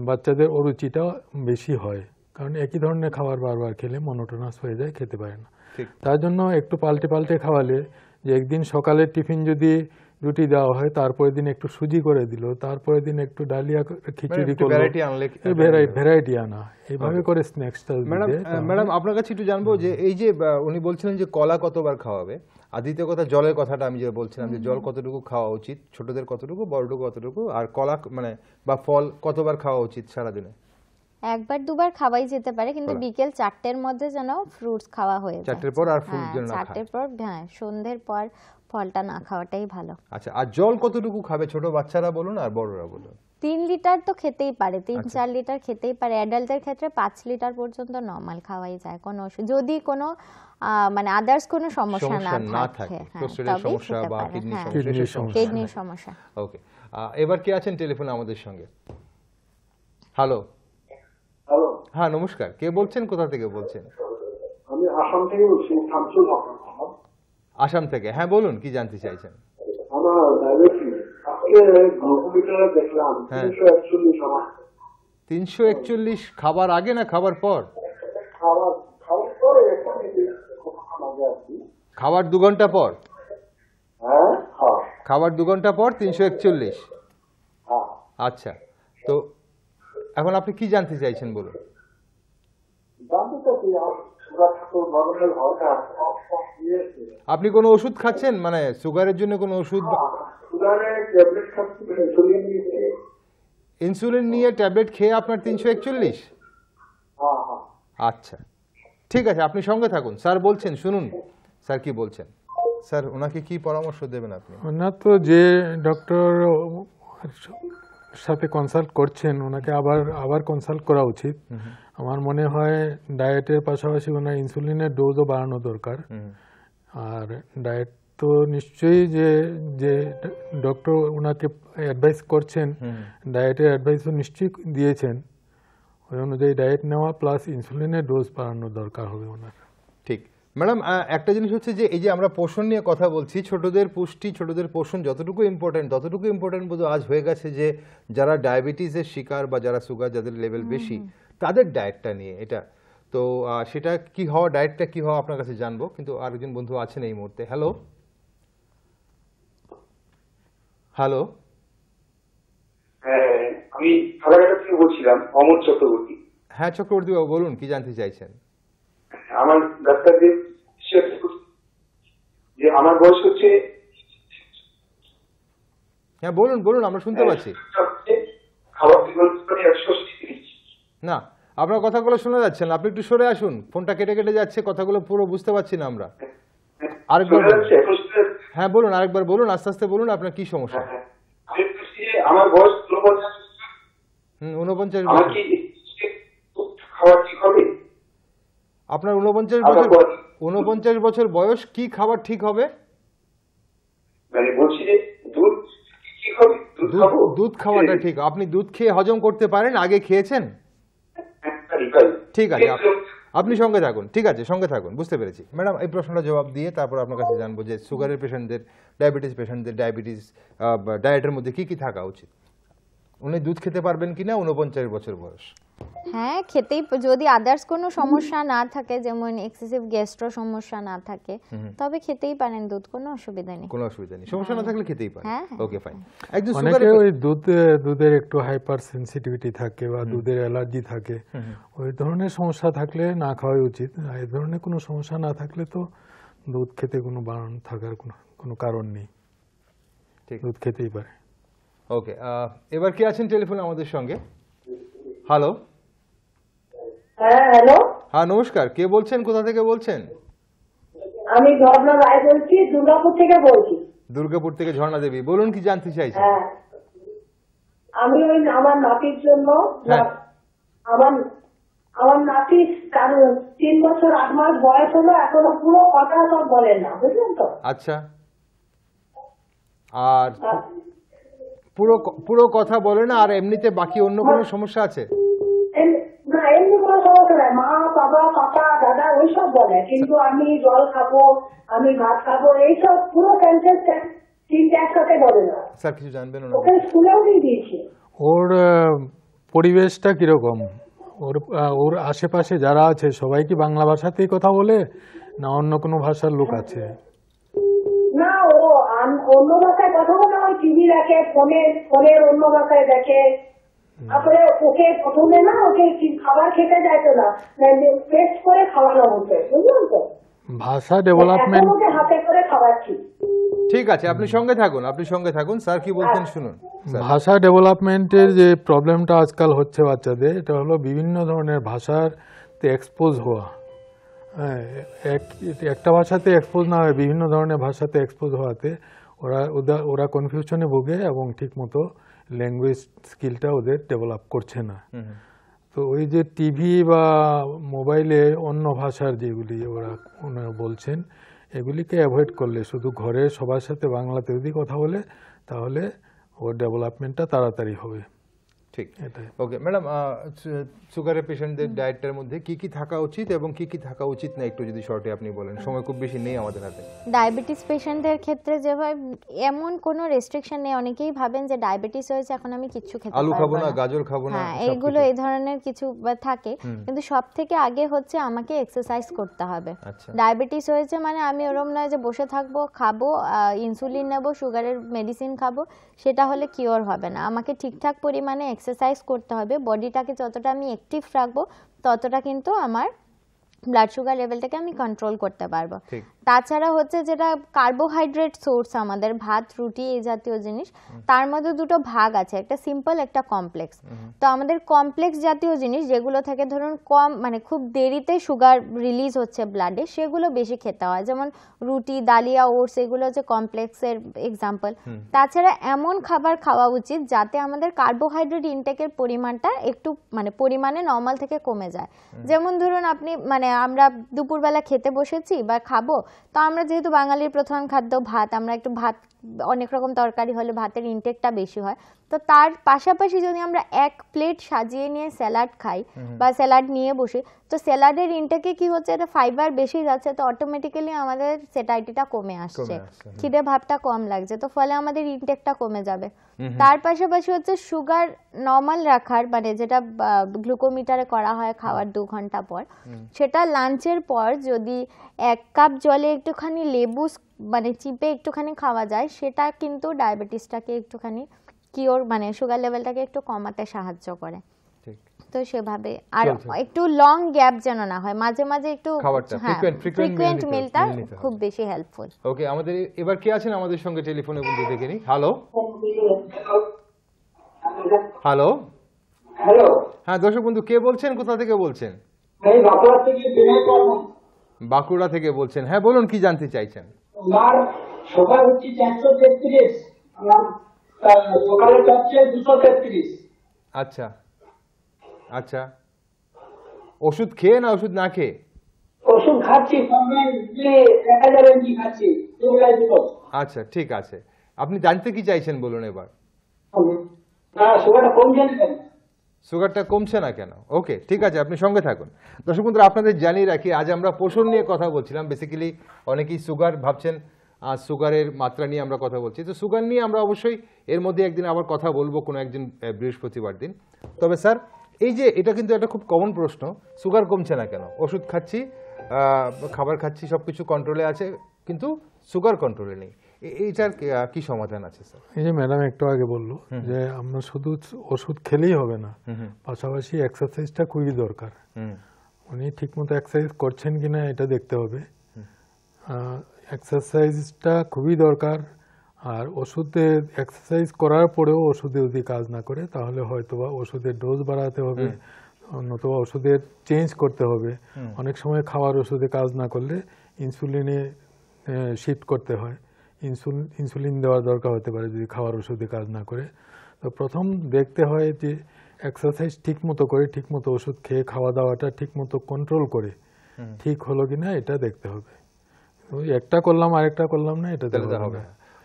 বাচ্চাদের অরুচিটা বেশি হয় কারণ একই ধরনের খাবার বারবার খেলে মনোটোনাস হয়ে যায় খেতে পারে না তার জন্য একটু পাল্টে পাল্টে খাওয়ালে যে একদিন সকালের টিফিন যদি রুটি দেওয়া হয় তারপরের দিন একটু সুজি করে দিল তারপরের দিন একটু ডালিয়া খিচুড়ি মানে করে ভ্যারাইটি আনলে ভ্যারাইটি আনা এইভাবে আচ্ছা। করে স্ন্যাক্সটা ম্যাডাম ম্যাডাম আপনার কাছে একটু জানবো যে এই যে উনি বলছিলেন যে কলা কতবার খাওয়াবে আর দ্বিতীয় কথা জলের কথাটা আমি যে বলছিলাম যে জল কতটুকু খাওয়া উচিত ছোটদের কতটুকু বড়টুকু কতটুকু আর কলা মানে বা ফল কতবার খাওয়া উচিত সারাদিনে একবার দুবার খাওয়াই যেতে পারে কিন্তু বিকেল চারটের মধ্যে যেন ফ্রুটস খাওয়া হয়ে যায় চারটের পর আর ফ্রুটস হ্যাঁ, যেন না খায় চারটের পর হ্যাঁ সন্ধ্যের পর ফলটা না খাওয়াটাই ভালো আচ্ছা আর জল কতটুকু খাবে ছোট বাচ্চারা বলুন আর বড়রা বলুন তিন লিটার তো খেতেই পারে তিন আচ্ছা। চার লিটার খেতেই পারে অ্যাডাল্টের ক্ষেত্রে পাঁচ লিটার পর্যন্ত নর্মাল খাওয়াই যায় কোনো যদি কোনো মানে আদার্স কোনো সমস্যা না থাকে হ্যাঁ, সমস্যা বা কিডনির হ্যাঁ। সমস্যা সমস্যা ওকে এবার কে আছেন টেলিফোন আমাদের সঙ্গে হ্যালো হ্যালো হ্যাঁ নমস্কার কে বলছেন কোথা থেকে বলছেন আমি আসাম থেকে বলছি শামসুল আসাম থেকে হ্যাঁ বলুন কি জানতে চাইছেন হ্যাঁ। তিনশো একচল্লিশ খাবার আগে না খাবার পর খাবার দু ঘন্টা পর হ্যাঁ, খাবার দু ঘন্টা পর তিনশো একচল্লিশ হ্যাঁ। আচ্ছা তো এখন আপনি কি জানতে চাইছেন বলুন আপনি কোনো ওষুধ খাচ্ছেন মানে সুগারের জন্য কোনো ওষুধ ইনসুলিন নিয়ে ট্যাবলেট খেয়ে আপনার তিনশো একচল্লিশ আচ্ছা ঠিক আছে আপনি সঙ্গে থাকুন স্যার বলছেন শুনুন স্যার কি বলছেন স্যার ওনাকে কি পরামর্শ দেবেন আপনি ওনার তো যে ডক্টর সাথে কনসাল্ট করছেন ওনাকে আবার আবার কনসাল্ট করা উচিত আমার মনে হয় ডায়েটের পাশাপাশি ওনার ইনসুলিনের ডোজও বাড়ানো দরকার আর ডায়েট তো নিশ্চয়ই যে যে ডক্টর ওনাকে অ্যাডভাইস করছেন ডায়েটের অ্যাডভাইসও নিশ্চয়ই দিয়েছেন ওই অনুযায়ী ডায়েট নেওয়া প্লাস ইনসুলিনের ডোজ বাড়ানো দরকার হবে ওনার ঠিক ম্যাডাম একটা জিনিস হচ্ছে যে এই যে আমরা পোষণ নিয়ে কথা বলছি ছোটদের পুষ্টি ছোটদের পোষণ যতটুকু ইম্পর্টেন্ট ততটুকু ইম্পর্টেন্ট বোধ আজ হয়ে গেছে যে যারা ডায়াবেটিসের শিকার বা যারা সুগার যাদের লেভেল বেশি তাদের ডায়েটটা নিয়ে এটা তো সেটা কি হওয়া ডায়েটটা কি হওয়া আপনার কাছে জানবো কিন্তু আরেকজন বন্ধু আছেন এই মুহূর্তে হ্যালো হ্যালো হ্যাঁ চক্রবর্তী বাবু বলুন কি জানতে চাইছেন আমার ডাক্তারদের যে আমার বয়স হচ্ছে হ্যাঁ বলুন বলুন আমরা শুনতে হ্যাঁ, পাচ্ছি খাবার একশো না আপনার কথাগুলো শোনা যাচ্ছে না আপনি একটু সরে আসুন ফোনটা কেটে কেটে যাচ্ছে কথাগুলো পুরো বুঝতে পারছি না আমরা আরেকবার হ্যাঁ বলুন আরেকবার বলুন আস্তে আস্তে বলুন আপনার কি সমস্যা হ্যাঁ, হ্যাঁ। আপনার উনপঞ্চাশ বছর উনপঞ্চাশ বছর বয়স কি খাবার ঠিক হবে মানে দুধ খাওয়াটা ঠিক আপনি দুধ খেয়ে হজম করতে পারেন আগে খেয়েছেন ঠিক আছে আপনি সঙ্গে থাকুন ঠিক আছে সঙ্গে থাকুন বুঝতে পেরেছি ম্যাডাম এই প্রশ্নটা জবাব দিয়ে তারপর আপনার কাছে জানবো যে সুগারের পেশেন্টদের ডায়াবেটিস পেশেন্টদের ডায়াবেটিস ডায়েটের মধ্যে কি কি থাকা উচিত উনি দুধ খেতে পারবেন কিনা উনপঞ্চাশ বছর বয়স হ্যাঁ খেতেই যদি আদার্স কোনো সমস্যা না থাকে যেমন এক্সেসিভ গ্যাস্ট্রো সমস্যা না থাকে তবে খেতেই পারেন দুধ কোনো অসুবিধা নেই কোনো অসুবিধা নেই সমস্যা না হ্যাঁ। থাকলে খেতেই পারেন ওকে হ্যাঁ, ফাইন হ্যাঁ। একদম সুগার ওই দুধ দুধের একটু হাইপার সেনসিটিভিটি থাকে বা দুধের অ্যালার্জি থাকে ওই ধরনের সমস্যা থাকলে না খাওয়াই উচিত এই ধরনের কোনো সমস্যা না থাকলে তো দুধ খেতে কোনো বারণ থাকার কোনো কোনো কারণ নেই ঠিক দুধ খেতেই পারে ওকে এবার কে আছেন টেলিফোনে আমাদের সঙ্গে হ্যালো হ্যাঁ হ্যালো হ্যাঁ নমস্কার কে বলছেন কোথা থেকে বলছেন আমি ঝর্ণা রায় বলছি দুর্গাপুর থেকে বলছি দুর্গাপুর থেকে ঝর্ণা দেবী বলুন কি জানতে চাইছেন হ্যাঁ। আমি ওই আমার নাতির জন্য হ্যাঁ। আমার আমার নাতি তার তিন বছর আট মাস বয়স হলো এখনো পুরো কথা সব বলেন না বুঝলেন তো আচ্ছা আর পুরো পুরো কথা বলে না আর এমনিতে বাকি অন্য কোনো হ্যাঁ। সমস্যা আছে বাবা পাপা দাদা ওইসব বলে কিন্তু আমি জল খাবো আমি ভাত খাবো এইসব পুরো স্যার কিছু জানবেন ওকে স্কুলেও দিয়ে ওর পরিবেশটা কিরকম ওর ওর আশেপাশে যারা আছে সবাই কি বাংলা ভাষাতেই কথা বলে না অন্য কোনো ভাষার লোক আছে না ও অন্য ভাষায় কথা বলে ওই টিভি দেখে ফোনে ফোনের অন্য ভাষায় দেখে তারপরে ওকে প্রথমে না ওকে খাবার খেতে যাইতো না পেস্ট মানে করে খাওয়ানো হতো বুঝলাম তো ভাষা ডেভেলপমেন্ট মানে হাতে করে খাওয়াচ্ছি ঠিক আছে আপনি সঙ্গে থাকুন আপনি সঙ্গে থাকুন স্যার কি বলছেন হ্যাঁ। শুনুন ভাষা ডেভেলপমেন্টের যে প্রবলেমটা আজকাল হচ্ছে বাচ্চাদের এটা হলো বিভিন্ন ধরনের ভাষার এক্সপোজ হওয়া হ্যাঁ, এক একটা ভাষাতে এক্সপোজ না হয় বিভিন্ন ধরনের ভাষাতে এক্সপোজ হওয়াতে ওরা ওরা কনফিউশনে ভোগে এবং ঠিক মতো ল্যাঙ্গুয়েজ স্কিলটা ওদের ডেভেলপ করছে না তো ওই যে টিভি বা মোবাইলে অন্য ভাষার যেগুলি ওরা ওনারা বলছেন এগুলিকে অ্যাভয়েড করলে শুধু ঘরে সবার সাথে বাংলাতে যদি কথা বলে তাহলে ওর ডেভেলপমেন্টটা তাড়াতাড়ি হবে ঠিক ওকে ম্যাডাম সুগারের পেশেন্টদের ডায়েটের মধ্যে কি কি থাকা উচিত এবং কি কি থাকা উচিত না একটু যদি শর্টে আপনি বলেন সময় খুব বেশি নেই আমাদের হাতে ডায়াবেটিস পেশেন্টদের ক্ষেত্রে যেভাবে এমন কোনো রেস্ট্রিকশন নেই অনেকেই ভাবেন যে ডায়াবেটিস হয়েছে এখন আমি কিছু খেতে আলু খাবো না গাজর খাবো না হ্যাঁ এইগুলো এই ধরনের কিছু থাকে কিন্তু সব থেকে আগে হচ্ছে আমাকে এক্সারসাইজ করতে হবে ডায়াবেটিস আচ্ছা। হয়েছে মানে আমি ওরম নয় যে বসে থাকবো খাবো ইনসুলিন নেবো সুগারের মেডিসিন খাবো সেটা হলে কিওর হবে না আমাকে ঠিকঠাক পরিমাণে এক্সারসাইজ করতে হবে বডিটাকে যতটা আমি অ্যাক্টিভ রাখবো ততটা কিন্তু আমার ব্লাড সুগার লেভেলটাকে আমি কন্ট্রোল করতে পারবো তাছাড়া হচ্ছে যেটা কার্বোহাইড্রেট সোর্স আমাদের ভাত রুটি এই জাতীয় জিনিস তার মধ্যে দুটো ভাগ আছে একটা সিম্পল একটা কমপ্লেক্স তো আমাদের কমপ্লেক্স জাতীয় জিনিস যেগুলো থেকে ধরুন কম মানে খুব দেরিতে সুগার রিলিজ হচ্ছে ব্লাডে সেগুলো বেশি খেতে হয় যেমন রুটি দালিয়া ওটস এগুলো হচ্ছে কমপ্লেক্সের এক্সাম্পল তাছাড়া এমন খাবার খাওয়া উচিত যাতে আমাদের কার্বোহাইড্রেট ইনটেকের পরিমাণটা একটু মানে পরিমাণে নর্মাল থেকে কমে যায় যেমন ধরুন আপনি মানে আমরা দুপুরবেলা খেতে বসেছি বা খাবো তো আমরা যেহেতু বাঙালির প্রধান খাদ্য ভাত আমরা একটু ভাত অনেক রকম তরকারি হলে ভাতের ইনটেকটা বেশি হয় তো তার পাশাপাশি যদি আমরা এক প্লেট সাজিয়ে নিয়ে স্যালাড খাই বা স্যালাড নিয়ে বসি তো স্যালাডের ইনটেকে কি হচ্ছে এটা ফাইবার বেশি যাচ্ছে তো অটোমেটিক্যালি আমাদের সেটাইটিটা কমে আসছে খিদে ভাবটা কম লাগছে তো ফলে আমাদের ইনটেকটা কমে যাবে তার পাশাপাশি হচ্ছে সুগার নর্মাল রাখার মানে যেটা গ্লুকোমিটারে করা হয় খাওয়ার দু ঘন্টা পর সেটা লাঞ্চের পর যদি এক কাপ জলে একটুখানি লেবু মানে চিপে একটুখানি খাওয়া যায় সেটা কিন্তু ডায়াবেটিসটাকে একটুখানি কিওর মানে সুগার লেভেলটাকে একটু কমাতে সাহায্য করে তো সেভাবে আর একটু লং গ্যাপ যেন না হয় মাঝে মাঝে একটু ফ্রিকুয়েন্ট মিলটা হ্যাঁ, খুব বেশি হেল্পফুল ওকে আমাদের এবার কে আছেন আমাদের সঙ্গে টেলিফোনে বলতে দেখে নি হ্যালো হ্যালো হ্যালো হ্যাঁ দর্শক বন্ধু কে বলছেন কোথা থেকে বলছেন বাঁকুড়া থেকে বলছেন হ্যাঁ বলুন কি জানতে চাইছেন তোমার সবাই হচ্ছে চারশো তেত্রিশ আমার সকালের কাছে দুশো তেত্রিশ আচ্ছা আচ্ছা ওষুধ খেয়ে না ওষুধ না খেয়ে ওষুধ খাচ্ছি আচ্ছা ঠিক আছে আপনি জানতে কি চাইছেন বলুন এবার না সুগারটা কম সুগারটা কমছে না কেন ওকে ঠিক আছে আপনি সঙ্গে থাকুন দর্শক বন্ধুরা আপনাদের জানিয়ে রাখি আজ আমরা পোষণ নিয়ে কথা বলছিলাম বেসিক্যালি অনেকেই সুগার ভাবছেন সুগারের মাত্রা নিয়ে আমরা কথা বলছি তো সুগার নিয়ে আমরা অবশ্যই এর মধ্যে একদিন আবার কথা বলবো কোনো একদিন বৃহস্পতিবার দিন তবে স্যার এই যে এটা কিন্তু একটা খুব কমন প্রশ্ন সুগার কমছে না কেন ওষুধ খাচ্ছি খাবার খাচ্ছি সব কিছু কন্ট্রোলে আছে কিন্তু সুগার কন্ট্রোলে নেই এইটার কি সমাধান আছে স্যার এই যে ম্যাডাম একটু আগে বললো যে আমরা শুধু ওষুধ খেলেই হবে না পাশাপাশি এক্সারসাইজটা খুবই দরকার উনি ঠিকমতো এক্সারসাইজ করছেন কি না এটা দেখতে হবে এক্সারসাইজটা খুবই দরকার আর ওষুধে এক্সারসাইজ করার পরেও ওষুধে যদি কাজ না করে তাহলে হয়তো বা ওষুধের ডোজ বাড়াতে হবে নতুবা ওষুধের চেঞ্জ করতে হবে অনেক সময় খাওয়ার ওষুধে কাজ না করলে ইনসুলিনে শিফট করতে হয় ইনসুলিন ইনসুলিন দেওয়ার দরকার হতে পারে যদি খাওয়ার ওষুধে কাজ না করে তো প্রথম দেখতে হয় যে এক্সারসাইজ ঠিকমতো করে ঠিকমতো ওষুধ খেয়ে খাওয়া দাওয়াটা ঠিকমতো কন্ট্রোল করে ঠিক হলো কি না এটা দেখতে হবে একটা করলাম আরেকটা করলাম না এটা দেখতে হবে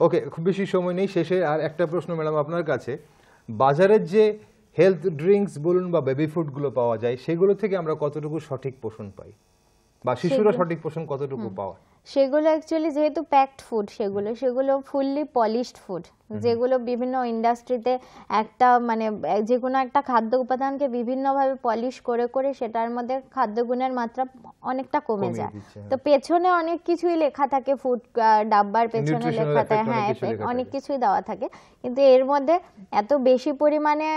ওকে খুব বেশি সময় নেই শেষে আর একটা প্রশ্ন ম্যাডাম আপনার কাছে বাজারের যে হেলথ ড্রিঙ্কস বলুন বা বেবি ফুডগুলো পাওয়া যায় সেগুলো থেকে আমরা কতটুকু সঠিক পোষণ পাই বা শিশুরা সঠিক পোষণ কতটুকু পাওয়া সেগুলো অ্যাকচুয়ালি যেহেতু প্যাকড ফুড সেগুলো সেগুলো ফুললি পলিশড ফুড যেগুলো বিভিন্ন ইন্ডাস্ট্রিতে একটা মানে যে কোনো একটা খাদ্য উপাদানকে বিভিন্নভাবে পলিশ করে করে সেটার মধ্যে খাদ্যগুণের মাত্রা অনেকটা কমে যায় তো হ্যাঁ। পেছনে অনেক কিছুই লেখা থাকে ফুড ডাব্বার পেছনে লেখা থাকে হ্যাঁ অনেক কিছুই দেওয়া থাকে কিন্তু এর মধ্যে এত বেশি পরিমাণে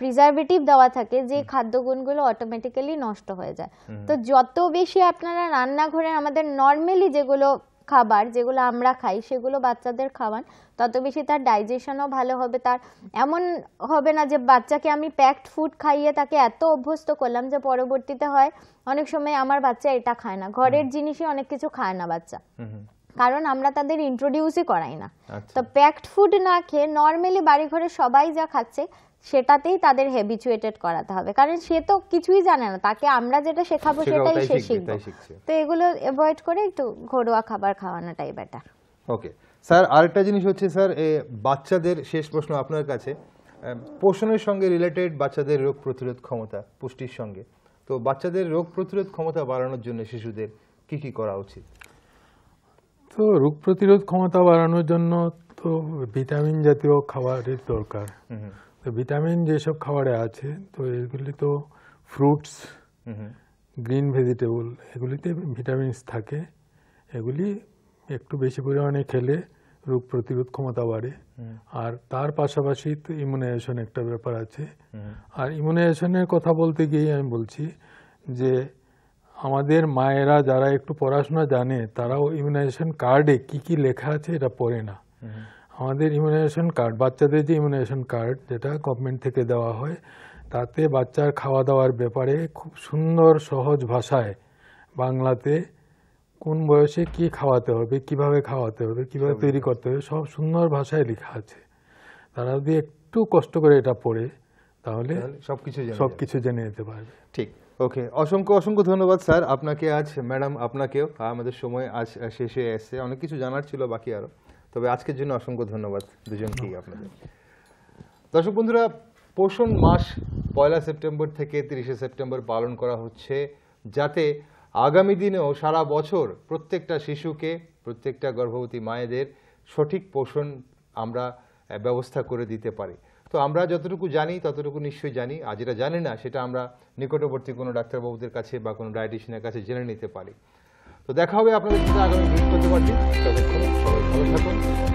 প্রিজার্ভেটিভ দেওয়া থাকে যে খাদ্যগুণগুলো অটোমেটিক্যালি নষ্ট হয়ে যায় তো যত বেশি আপনারা রান্নাঘরে আমাদের নর্মালি যেগুলো যেগুলো খাবার যেগুলো আমরা খাই সেগুলো বাচ্চাদের খাওয়ান তত বেশি তার ডাইজেশনও ভালো হবে তার এমন হবে না যে বাচ্চাকে আমি প্যাকড ফুড খাইয়ে তাকে এত অভ্যস্ত করলাম যে পরবর্তীতে হয় অনেক সময় আমার বাচ্চা এটা খায় না ঘরের জিনিসই অনেক কিছু খায় না বাচ্চা কারণ আমরা তাদের ইন্ট্রোডিউসই করাই না আচ্ছা। তো প্যাকড ফুড না খেয়ে নর্মালি বাড়ি ঘরে সবাই যা খাচ্ছে সেটাতেই তাদের হ্যাবিচুয়েটেড করাতে হবে কারণ সে তো কিছুই জানে না তাকে আমরা যেটা শেখাবো সেটাই সে শিখবে তো এগুলো অ্যাভয়েড করে একটু ঘরোয়া খাবার খাওয়ানোটাই বেটার ওকে স্যার আরেকটা জিনিস হচ্ছে স্যার বাচ্চাদের শেষ প্রশ্ন আপনার কাছে পোষণের সঙ্গে রিলেটেড বাচ্চাদের রোগ প্রতিরোধ ক্ষমতা পুষ্টির সঙ্গে তো বাচ্চাদের রোগ প্রতিরোধ ক্ষমতা বাড়ানোর জন্য শিশুদের কি কি করা উচিত তো রোগ প্রতিরোধ ক্ষমতা বাড়ানোর জন্য তো ভিটামিন জাতীয় খাবারের দরকার তো ভিটামিন যেসব খাবারে আছে তো এগুলি তো ফ্রুটস গ্রিন ভেজিটেবল এগুলিতে ভিটামিনস থাকে এগুলি একটু বেশি পরিমাণে খেলে রোগ প্রতিরোধ ক্ষমতা বাড়ে আর তার পাশাপাশি তো ইমিউনাইজেশন একটা ব্যাপার আছে আর ইমিউনাইজেশনের কথা বলতে গিয়েই আমি বলছি যে আমাদের মায়েরা যারা একটু পড়াশোনা জানে তারাও ইমিউনাইজেশন কার্ডে কি কি লেখা আছে এটা পড়ে না আমাদের ইমিউনাইজেশন কার্ড বাচ্চাদের যে ইমিউনাইজেশন কার্ড যেটা গভর্নমেন্ট থেকে দেওয়া হয় তাতে বাচ্চার খাওয়া দাওয়ার ব্যাপারে খুব সুন্দর সহজ ভাষায় বাংলাতে কোন বয়সে কি খাওয়াতে হবে কিভাবে খাওয়াতে হবে কিভাবে তৈরি করতে হবে সব সুন্দর ভাষায় লেখা আছে তারা যদি একটু কষ্ট করে এটা পড়ে তাহলে সবকিছু সবকিছু জেনে যেতে পারবে ঠিক ওকে অসংখ্য অসংখ্য ধন্যবাদ স্যার আপনাকে আজ ম্যাডাম আপনাকেও আমাদের সময় আজ শেষে এসছে অনেক কিছু জানার ছিল বাকি আরও তবে আজকের জন্য অসংখ্য ধন্যবাদ দুজনকেই আপনাদের দর্শক বন্ধুরা পোষণ মাস পয়লা সেপ্টেম্বর থেকে তিরিশে সেপ্টেম্বর পালন করা হচ্ছে যাতে আগামী দিনেও সারা বছর প্রত্যেকটা শিশুকে প্রত্যেকটা গর্ভবতী মায়েদের সঠিক পোষণ আমরা ব্যবস্থা করে দিতে পারি তো আমরা যতটুকু জানি ততটুকু নিশ্চয়ই জানি আর যেটা জানি না সেটা আমরা নিকটবর্তী কোনো ডাক্তারবাবুদের কাছে বা কোনো ডায়েটিশিয়ানের কাছে জেনে নিতে পারি তো দেখা হবে আপনাদের সাথে আগামী বৃহস্পতিবার দিন ততক্ষণ সবাই ভালো থাকুন